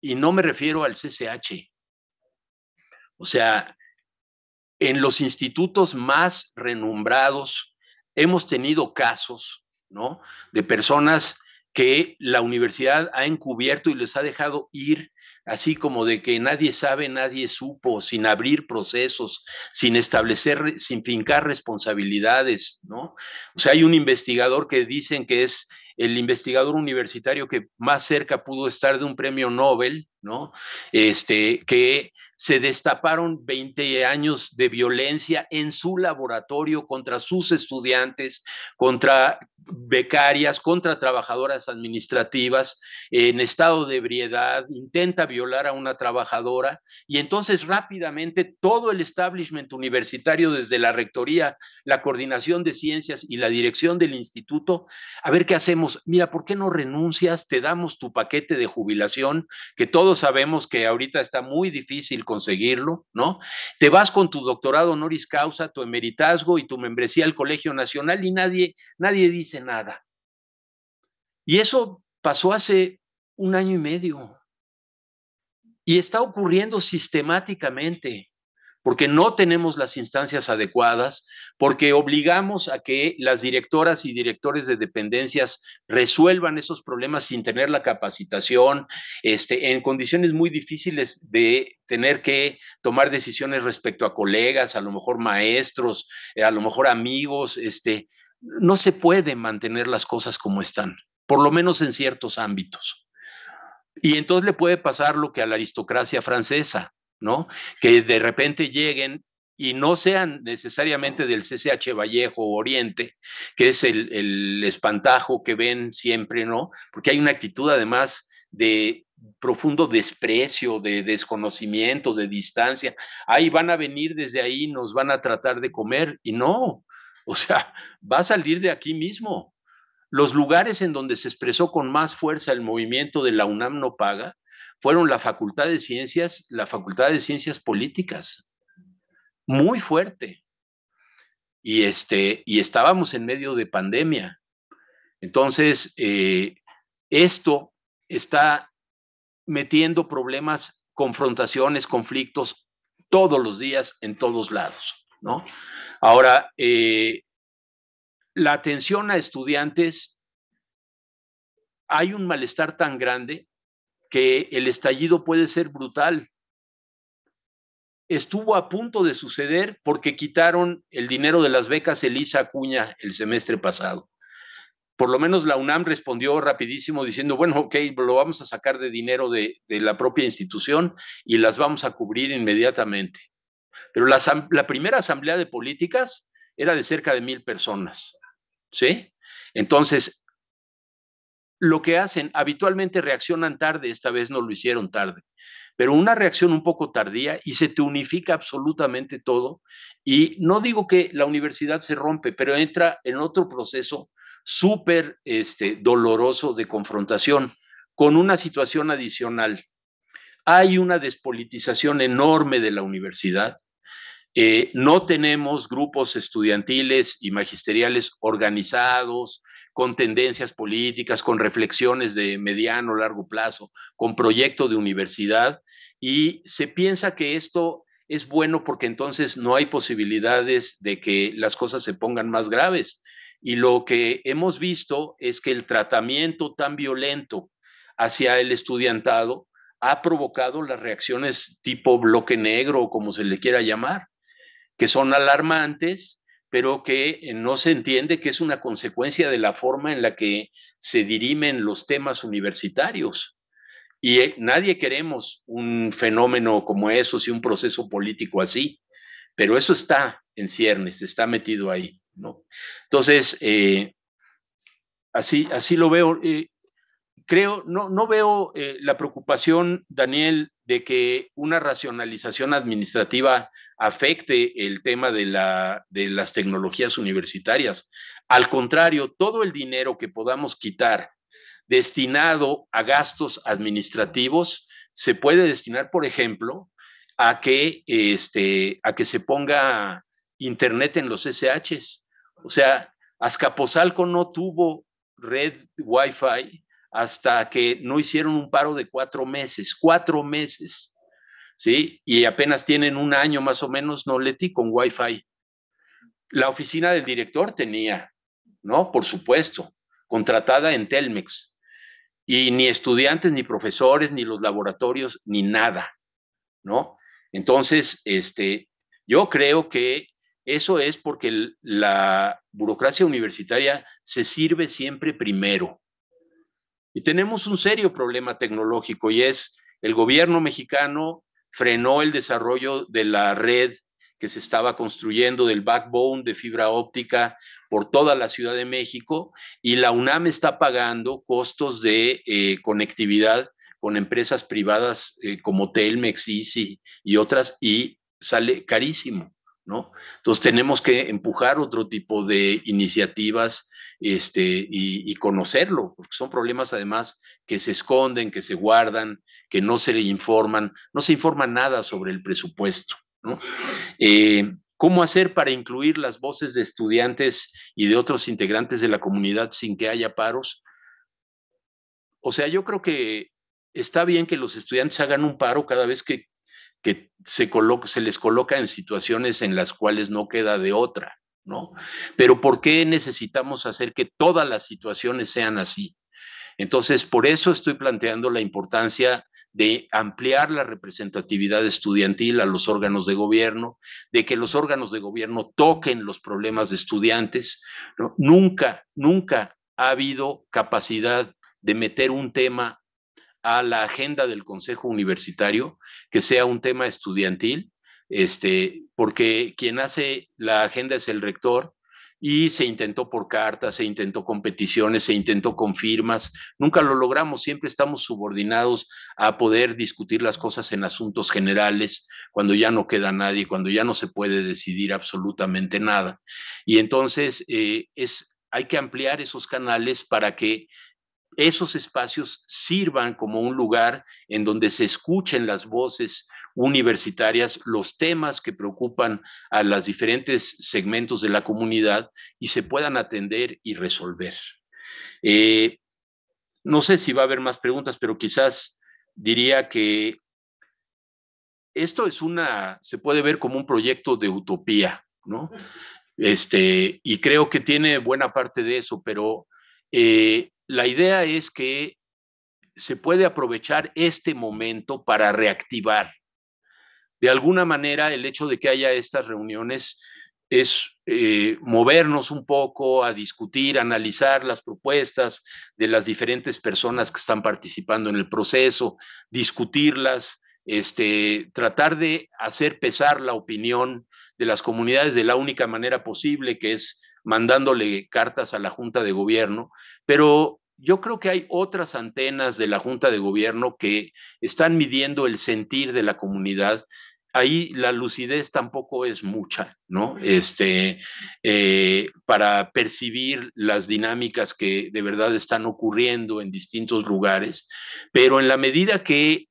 y no me refiero al CCH. O sea, en los institutos más renombrados hemos tenido casos, ¿no? De personas que la universidad ha encubierto y les ha dejado ir así como de que nadie sabe, nadie supo, sin abrir procesos, sin establecer, sin fincar responsabilidades, ¿no? O sea, hay un investigador que dicen que es el investigador universitario que más cerca pudo estar de un premio Nobel, ¿no? Este, que se destaparon 20 años de violencia en su laboratorio contra sus estudiantes, contra becarias, contra trabajadoras administrativas, en estado de ebriedad, intenta violar a una trabajadora y entonces rápidamente todo el establishment universitario desde la rectoría, la coordinación de ciencias y la dirección del instituto, a ver qué hacemos. Mira, ¿por qué no renuncias? Te damos tu paquete de jubilación, que todos sabemos que ahorita está muy difícil conseguirlo, ¿no? Te vas con tu doctorado honoris causa, tu emeritazgo y tu membresía al Colegio Nacional y nadie, nadie dice nada. Y eso pasó hace un año y medio. Y está ocurriendo sistemáticamente porque no tenemos las instancias adecuadas, porque obligamos a que las directoras y directores de dependencias resuelvan esos problemas sin tener la capacitación, este, en condiciones muy difíciles de tener que tomar decisiones respecto a colegas, a lo mejor maestros, eh, a lo mejor amigos, este, no se puede mantener las cosas como están, por lo menos en ciertos ámbitos. Y entonces le puede pasar lo que a la aristocracia francesa, que de repente lleguen y no sean necesariamente del CCH Vallejo Oriente, que es el, espantajo que ven siempre, ¿no? Porque hay una actitud además de profundo desprecio, de desconocimiento, de distancia. Ahí van a venir desde ahí, nos van a tratar de comer y no, o sea, va a salir de aquí mismo. Los lugares en donde se expresó con más fuerza el movimiento de la UNAM no paga fueron la Facultad de Ciencias, la Facultad de Ciencias Políticas, muy fuerte. Y, este, y estábamos en medio de pandemia. Entonces, eh, esto está metiendo problemas, confrontaciones, conflictos todos los días en todos lados, ¿no? Ahora, eh, la atención a estudiantes, hay un malestar tan grande que el estallido puede ser brutal. Estuvo a punto de suceder porque quitaron el dinero de las becas Elisa Acuña el semestre pasado. Por lo menos la UNAM respondió rapidísimo diciendo, bueno, ok, lo vamos a sacar de dinero de, la propia institución y las vamos a cubrir inmediatamente. Pero la, la primera asamblea de políticas era de cerca de mil personas. ¿Sí? Entonces, lo que hacen, habitualmente reaccionan tarde, esta vez no lo hicieron tarde, pero una reacción un poco tardía y se te unifica absolutamente todo. Y no digo que la universidad se rompe, pero entra en otro proceso súper este, doloroso de confrontación con una situación adicional. Hay una despolitización enorme de la universidad eh, no tenemos grupos estudiantiles y magisteriales organizados, con tendencias políticas, con reflexiones de mediano, largo plazo, con proyectos de universidad. Y se piensa que esto es bueno porque entonces no hay posibilidades de que las cosas se pongan más graves. Y lo que hemos visto es que el tratamiento tan violento hacia el estudiantado ha provocado las reacciones tipo bloque negro o como se le quiera llamar que son alarmantes, pero que eh, no se entiende que es una consecuencia de la forma en la que se dirimen los temas universitarios. Y eh, nadie queremos un fenómeno como eso, si un proceso político así, pero eso está en ciernes, está metido ahí, ¿no? Entonces, eh, así, así lo veo. creo, no, no veo la preocupación, Daniel, de que una racionalización administrativa afecte el tema de, la, de las tecnologías universitarias. Al contrario, todo el dinero que podamos quitar destinado a gastos administrativos se puede destinar, por ejemplo, a que, este, a que se ponga internet en los SHs. O sea, Azcapotzalco no tuvo red Wi-Fi hasta que no hicieron un paro de cuatro meses, cuatro meses, ¿sí? Y apenas tienen un año más o menos, no Leti, con Wi-Fi. La oficina del director tenía, ¿no? Por supuesto, contratada en Telmex. Y ni estudiantes, ni profesores, ni los laboratorios, ni nada, ¿no? Entonces, este, yo creo que eso es porque la burocracia universitaria se sirve siempre primero. Y tenemos un serio problema tecnológico y es el gobierno mexicano frenó el desarrollo de la red que se estaba construyendo del backbone de fibra óptica por toda la Ciudad de México y la UNAM está pagando costos de eh, conectividad con empresas privadas eh, como Telmex, y otras y sale carísimo, ¿no? Entonces tenemos que empujar otro tipo de iniciativas este, y, conocerlo, porque son problemas además que se esconden, que se guardan, que no se le informan, no se informa nada sobre el presupuesto. ¿no? Eh, ¿Cómo hacer para incluir las voces de estudiantes y de otros integrantes de la comunidad sin que haya paros? O sea, yo creo que está bien que los estudiantes hagan un paro cada vez que, se les coloca en situaciones en las cuales no queda de otra. ¿no? Pero ¿por qué necesitamos hacer que todas las situaciones sean así? Entonces, por eso estoy planteando la importancia de ampliar la representatividad estudiantil a los órganos de gobierno, de que los órganos de gobierno toquen los problemas de estudiantes. Nunca, nunca ha habido capacidad de meter un tema a la agenda del Consejo Universitario que sea un tema estudiantil este, porque quien hace la agenda es el rector y se intentó por cartas, se intentó con peticiones, se intentó con firmas, nunca lo logramos, siempre estamos subordinados a poder discutir las cosas en asuntos generales, cuando ya no queda nadie, cuando ya no se puede decidir absolutamente nada. Y entonces eh, es, hay que ampliar esos canales para que esos espacios sirvan como un lugar en donde se escuchen las voces universitarias, los temas que preocupan a los diferentes segmentos de la comunidad y se puedan atender y resolver. Eh, no sé si va a haber más preguntas, pero quizás diría que esto es una, se puede ver como un proyecto de utopía, ¿no? Este, y creo que tiene buena parte de eso, pero eh, la idea es que se puede aprovechar este momento para reactivar. De alguna manera, el hecho de que haya estas reuniones es eh, movernos un poco a discutir, analizar las propuestas de las diferentes personas que están participando en el proceso, discutirlas, este, tratar de hacer pesar la opinión de las comunidades de la única manera posible, que es mandándole cartas a la Junta de Gobierno, pero yo creo que hay otras antenas de la Junta de Gobierno que están midiendo el sentir de la comunidad. Ahí la lucidez tampoco es mucha, ¿no? Este, eh, para percibir las dinámicas que de verdad están ocurriendo en distintos lugares, pero en la medida que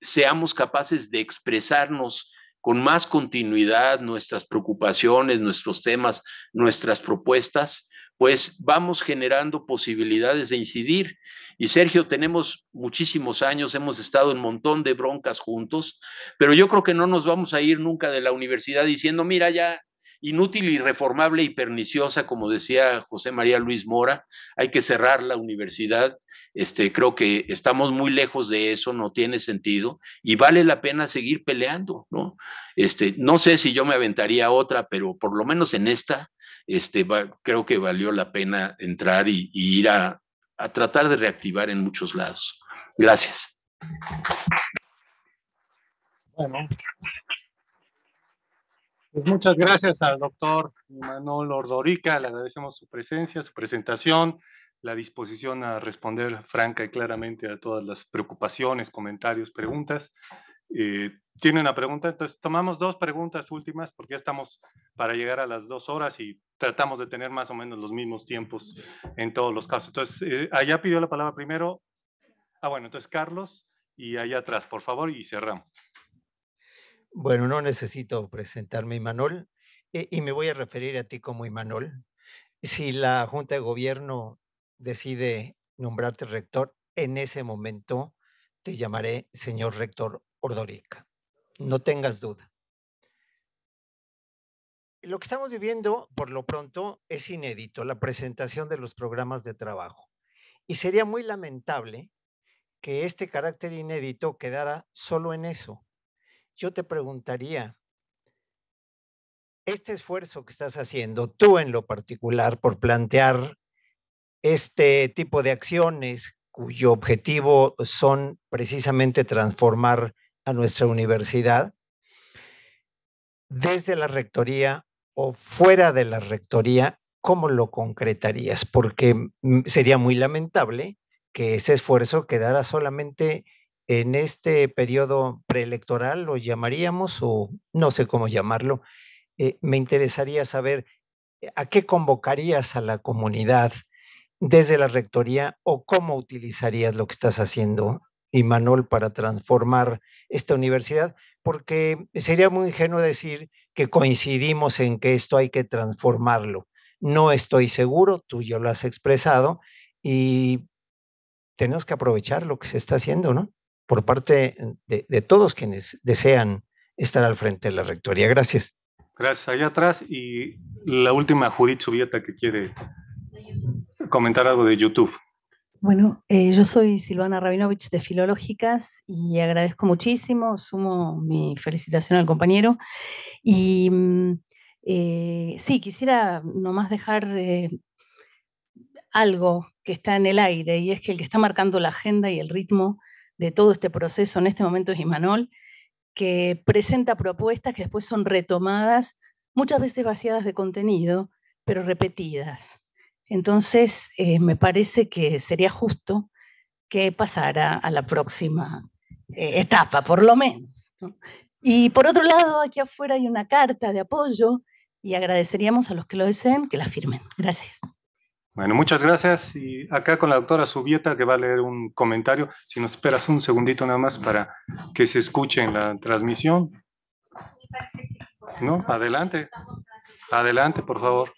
seamos capaces de expresarnos con más continuidad nuestras preocupaciones, nuestros temas, nuestras propuestas, pues vamos generando posibilidades de incidir. Y Sergio, tenemos muchísimos años, hemos estado en un montón de broncas juntos, pero yo creo que no nos vamos a ir nunca de la universidad diciendo, mira, ya inútil, irreformable y perniciosa, como decía José María Luis Mora, hay que cerrar la universidad. Este, creo que estamos muy lejos de eso, no tiene sentido y vale la pena seguir peleando, ¿no? Este, no sé si yo me aventaría a otra, pero por lo menos en esta este, creo que valió la pena entrar y, ir a, tratar de reactivar en muchos lados. Gracias. Bueno. Pues muchas gracias al doctor Manuel Ordorica, le agradecemos su presencia, su presentación, la disposición a responder franca y claramente a todas las preocupaciones, comentarios, preguntas. Eh, tiene una pregunta, entonces tomamos dos preguntas últimas porque ya estamos para llegar a las dos horas y tratamos de tener más o menos los mismos tiempos en todos los casos. Entonces, eh, allá pidió la palabra primero. Ah, bueno, entonces Carlos y allá atrás, por favor, y cerramos. Bueno, no necesito presentarme, Imanol, eh, y me voy a referir a ti como Imanol. Si la Junta de Gobierno decide nombrarte rector, en ese momento te llamaré señor rector no tengas duda. Lo que estamos viviendo, por lo pronto, es inédito, la presentación de los programas de trabajo. Y sería muy lamentable que este carácter inédito quedara solo en eso. Yo te preguntaría, este esfuerzo que estás haciendo, tú en lo particular, por plantear este tipo de acciones cuyo objetivo son precisamente transformar a nuestra universidad desde la rectoría o fuera de la rectoría, ¿cómo lo concretarías? Porque mm, sería muy lamentable que ese esfuerzo quedara solamente en este periodo preelectoral, lo llamaríamos, o no sé cómo llamarlo. Eh, me interesaría saber a qué convocarías a la comunidad desde la rectoría o cómo utilizarías lo que estás haciendo y Manol para transformar esta universidad, porque sería muy ingenuo decir que coincidimos en que esto hay que transformarlo. No estoy seguro, tú ya lo has expresado y tenemos que aprovechar lo que se está haciendo, ¿no? Por parte de, todos quienes desean estar al frente de la rectoría. Gracias. Gracias. Allá atrás y la última Judith Subieta que quiere comentar algo de YouTube. Bueno, eh, yo soy Silvana Rabinovich de Filológicas y agradezco muchísimo, sumo mi felicitación al compañero. Y mm, eh, sí, quisiera nomás dejar eh, algo que está en el aire y es que el que está marcando la agenda y el ritmo de todo este proceso en este momento es Imanol, que presenta propuestas que después son retomadas, muchas veces vaciadas de contenido, pero repetidas. Entonces, eh, me parece que sería justo que pasara a la próxima eh, etapa, por lo menos. Y por otro lado, aquí afuera hay una carta de apoyo y agradeceríamos a los que lo deseen que la firmen. Gracias. Bueno, muchas gracias. Y acá con la doctora Subieta, que va a leer un comentario. Si nos esperas un segundito nada más para que se escuche en la transmisión. ¿No? Adelante. Adelante, por favor.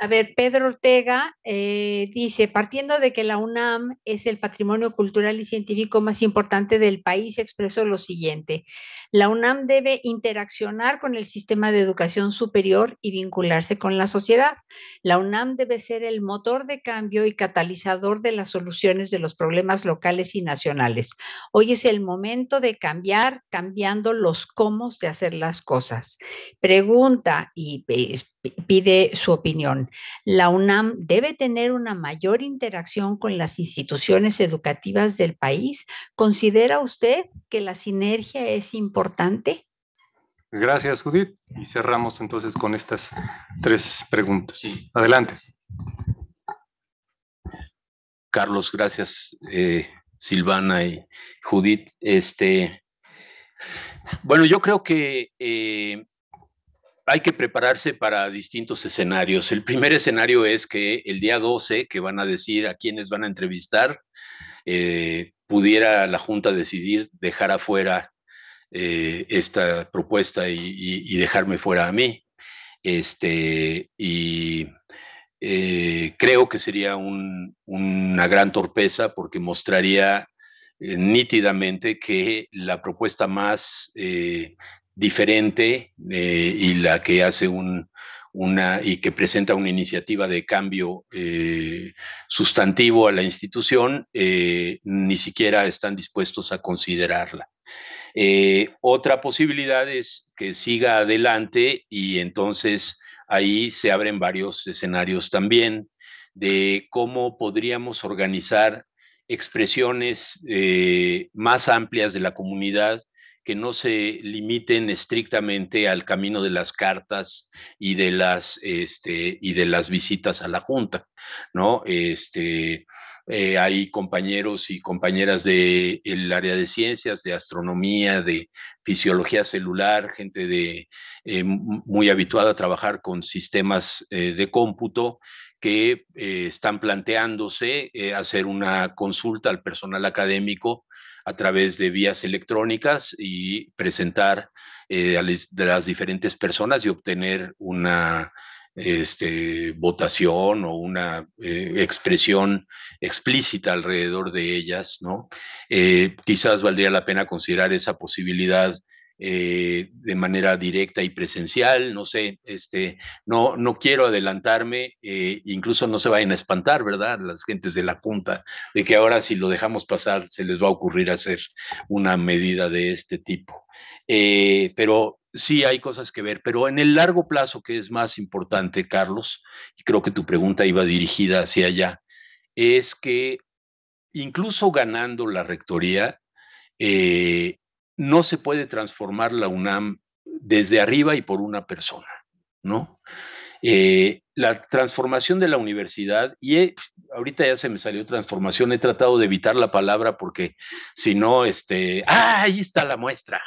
A ver, Pedro Ortega eh, dice, partiendo de que la UNAM es el patrimonio cultural y científico más importante del país, expresó lo siguiente. La UNAM debe interaccionar con el sistema de educación superior y vincularse con la sociedad. La UNAM debe ser el motor de cambio y catalizador de las soluciones de los problemas locales y nacionales. Hoy es el momento de cambiar, cambiando los cómo de hacer las cosas. Pregunta, y eh, pide su opinión. La UNAM debe tener una mayor interacción con las instituciones educativas del país. ¿Considera usted que la sinergia es importante? Gracias, Judith. Y cerramos entonces con estas tres preguntas. Sí. Adelante. Carlos, gracias, eh, Silvana y Judith. Este, bueno, yo creo que eh, hay que prepararse para distintos escenarios. El primer escenario es que el día 12, que van a decir a quienes van a entrevistar, eh, pudiera la Junta decidir dejar afuera eh, esta propuesta y, dejarme fuera a mí. Este, y eh, creo que sería una gran torpeza porque mostraría nítidamente que la propuesta más diferente eh, y la que hace una y que presenta una iniciativa de cambio eh, sustantivo a la institución, eh, ni siquiera están dispuestos a considerarla. otra posibilidad es que siga adelante y entonces ahí se abren varios escenarios también de cómo podríamos organizar expresiones más amplias de la comunidad que no se limiten estrictamente al camino de las cartas y de las, este, y de las visitas a la Junta, ¿no? Este, eh, hay compañeros y compañeras del el área de ciencias, de astronomía, de fisiología celular, gente de, eh, muy habituada a trabajar con sistemas eh, de cómputo que están planteándose hacer una consulta al personal académico a través de vías electrónicas y presentar eh, a de las diferentes personas y obtener una este, votación o una eh, expresión explícita alrededor de ellas, ¿no? Eh, quizás valdría la pena considerar esa posibilidad eh, de manera directa y presencial, no sé, este, no, no quiero adelantarme, eh, incluso no se vayan a espantar, ¿verdad? Las gentes de la Junta, de que ahora si lo dejamos pasar se les va a ocurrir hacer una medida de este tipo. Eh, pero sí hay cosas que ver, pero en el largo plazo, que es más importante, Carlos, y creo que tu pregunta iba dirigida hacia allá, es que incluso ganando la rectoría, eh, no se puede transformar la UNAM desde arriba y por una persona, ¿no? Eh, la transformación de la universidad, y ahorita ya se me salió transformación, he tratado de evitar la palabra porque si no, este, ¡ah! ahí está la muestra,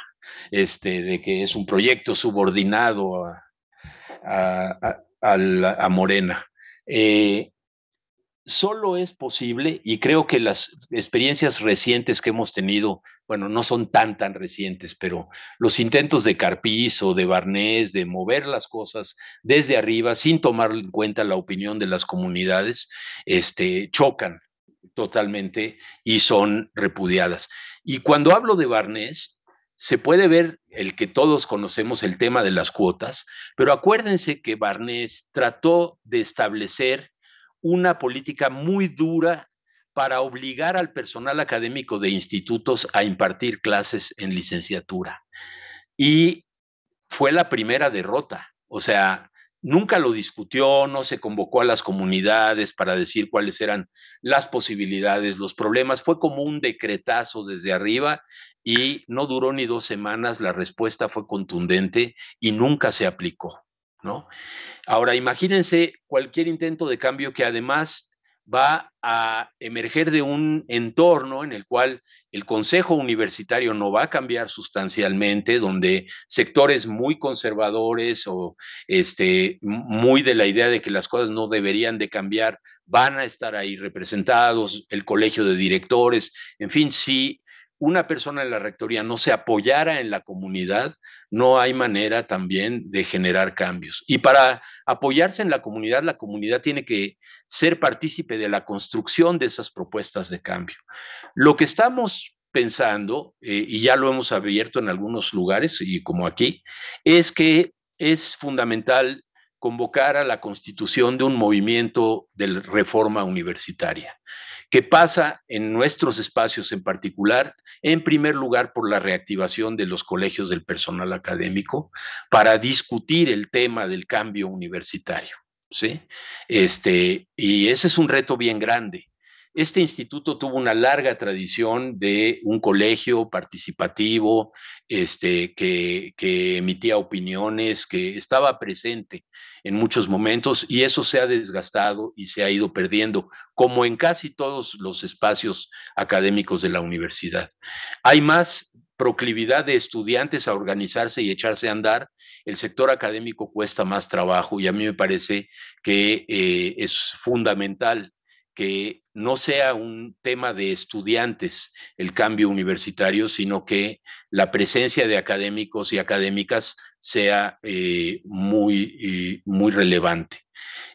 este, de que es un proyecto subordinado a, Morena. Eh, solo es posible, y creo que las experiencias recientes que hemos tenido, bueno, no son tan, tan recientes, pero los intentos de Carpiz o de Barnés de mover las cosas desde arriba sin tomar en cuenta la opinión de las comunidades, este, chocan totalmente y son repudiadas. Y cuando hablo de Barnés, se puede ver el que todos conocemos el tema de las cuotas, pero acuérdense que Barnés trató de establecer una política muy dura para obligar al personal académico de institutos a impartir clases en licenciatura. Y fue la primera derrota. O sea, nunca lo discutió, no se convocó a las comunidades para decir cuáles eran las posibilidades, los problemas. Fue como un decretazo desde arriba y no duró ni dos semanas. La respuesta fue contundente y nunca se aplicó. Ahora, imagínense cualquier intento de cambio que además va a emerger de un entorno en el cual el Consejo Universitario no va a cambiar sustancialmente, donde sectores muy conservadores o este, muy de la idea de que las cosas no deberían de cambiar van a estar ahí representados, el colegio de directores, en fin, si una persona en la rectoría no se apoyara en la comunidad, no hay manera también de generar cambios. Y para apoyarse en la comunidad, la comunidad tiene que ser partícipe de la construcción de esas propuestas de cambio. Lo que estamos pensando, eh, y ya lo hemos abierto en algunos lugares y como aquí, es que es fundamental convocar a la constitución de un movimiento de reforma universitaria. ¿Qué pasa en nuestros espacios en particular, en primer lugar por la reactivación de los colegios del personal académico para discutir el tema del cambio universitario. Este, y ese es un reto bien grande. Este instituto tuvo una larga tradición de un colegio participativo este, que, emitía opiniones, que estaba presente en muchos momentos y eso se ha desgastado y se ha ido perdiendo, como en casi todos los espacios académicos de la universidad. Hay más proclividad de estudiantes a organizarse y echarse a andar, el sector académico cuesta más trabajo y a mí me parece que eh, es fundamental que no sea un tema de estudiantes el cambio universitario, sino que la presencia de académicos y académicas sea eh, muy, eh, muy relevante.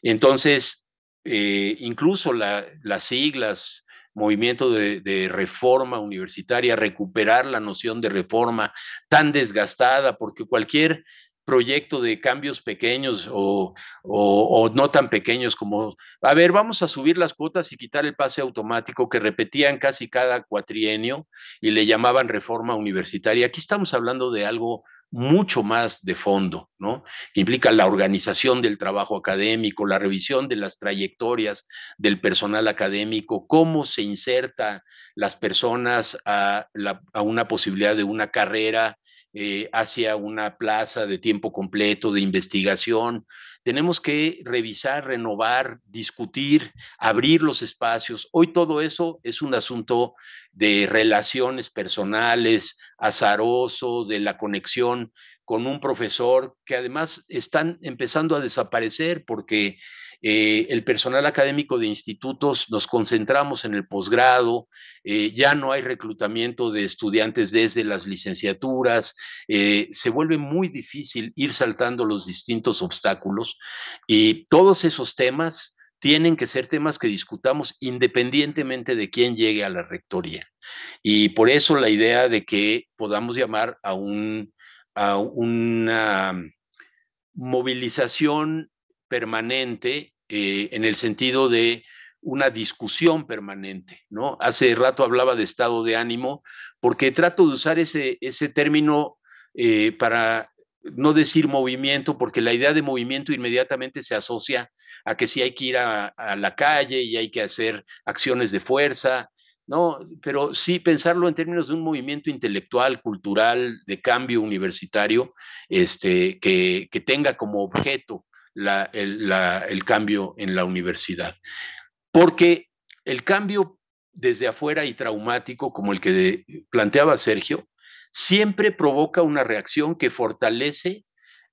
Entonces, eh, incluso las siglas, movimiento de, reforma universitaria, recuperar la noción de reforma tan desgastada, porque cualquier proyecto de cambios pequeños o, no tan pequeños como, a ver, vamos a subir las cuotas y quitar el pase automático que repetían casi cada cuatrienio y le llamaban reforma universitaria. Aquí estamos hablando de algo mucho más de fondo, ¿no? implica la organización del trabajo académico, la revisión de las trayectorias del personal académico, cómo se inserta las personas a, la, a una posibilidad de una carrera eh, hacia una plaza de tiempo completo, de investigación. Tenemos que revisar, renovar, discutir, abrir los espacios. Hoy todo eso es un asunto de relaciones personales, azaroso, de la conexión con un profesor, que además están empezando a desaparecer porque eh, el personal académico de institutos nos concentramos en el posgrado, eh, ya no hay reclutamiento de estudiantes desde las licenciaturas, eh, se vuelve muy difícil ir saltando los distintos obstáculos y todos esos temas tienen que ser temas que discutamos independientemente de quién llegue a la rectoría. Y por eso la idea de que podamos llamar a una movilización permanente eh, en el sentido de una discusión permanente, ¿no? Hace rato hablaba de estado de ánimo, porque trato de usar ese, término eh, para no decir movimiento, porque la idea de movimiento inmediatamente se asocia a que sí hay que ir a, la calle y hay que hacer acciones de fuerza, ¿no? Pero sí pensarlo en términos de un movimiento intelectual, cultural, de cambio universitario, este, que, que tenga como objeto el, cambio en la universidad. Porque el cambio desde afuera y traumático, como el que planteaba Sergio, siempre provoca una reacción que fortalece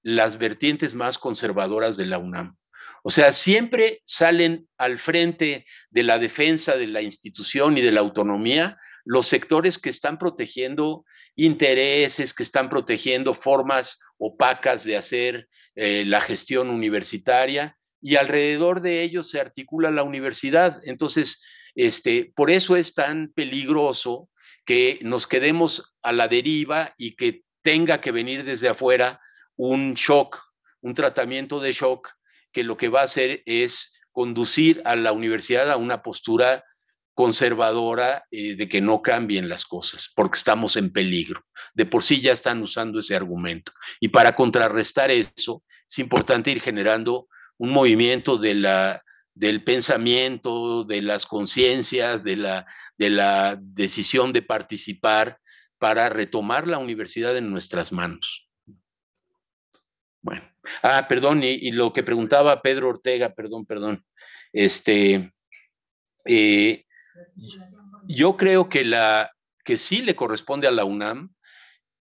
las vertientes más conservadoras de la UNAM. O sea, siempre salen al frente de la defensa de la institución y de la autonomía los sectores que están protegiendo intereses, que están protegiendo formas opacas de hacer eh, la gestión universitaria y alrededor de ellos se articula la universidad. Entonces, este, por eso es tan peligroso que nos quedemos a la deriva y que tenga que venir desde afuera un shock, un tratamiento de shock que lo que va a hacer es conducir a la universidad a una postura conservadora eh, de que no cambien las cosas, porque estamos en peligro. De por sí ya están usando ese argumento. Y para contrarrestar eso, es importante ir generando un movimiento de la, del pensamiento, de las conciencias, de la, de la decisión de participar para retomar la universidad en nuestras manos. Bueno, ah, perdón, y, lo que preguntaba Pedro Ortega, perdón, perdón, este, eh, yo creo que, la, que sí le corresponde a la UNAM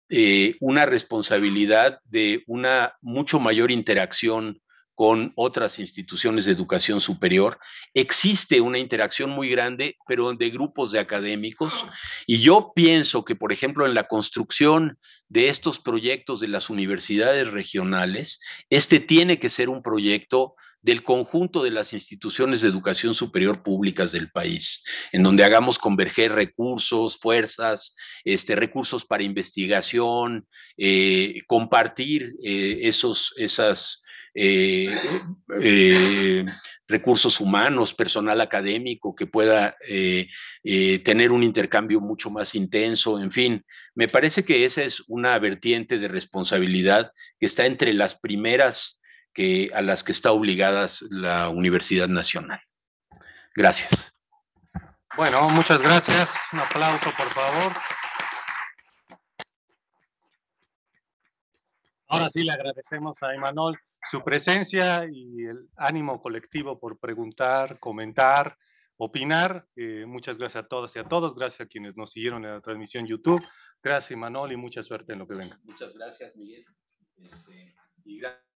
eh, una responsabilidad de una mucho mayor interacción con otras instituciones de educación superior. Existe una interacción muy grande, pero de grupos de académicos. Y yo pienso que, por ejemplo, en la construcción de estos proyectos de las universidades regionales, este tiene que ser un proyecto del conjunto de las instituciones de educación superior públicas del país, en donde hagamos converger recursos, fuerzas, este, recursos para investigación, eh, compartir eh, esos, esas eh, eh, recursos humanos, personal académico que pueda eh, tener un intercambio mucho más intenso, en fin. Me parece que esa es una vertiente de responsabilidad que está entre las primeras que, a las que está obligada la Universidad Nacional. Gracias. Bueno, muchas gracias. Un aplauso, por favor. Ahora sí le agradecemos a Emanuel su presencia y el ánimo colectivo por preguntar, comentar, opinar. Eh, muchas gracias a todas y a todos. Gracias a quienes nos siguieron en la transmisión YouTube. Gracias, Manol, y mucha suerte en lo que venga. Muchas gracias, Miguel. Este,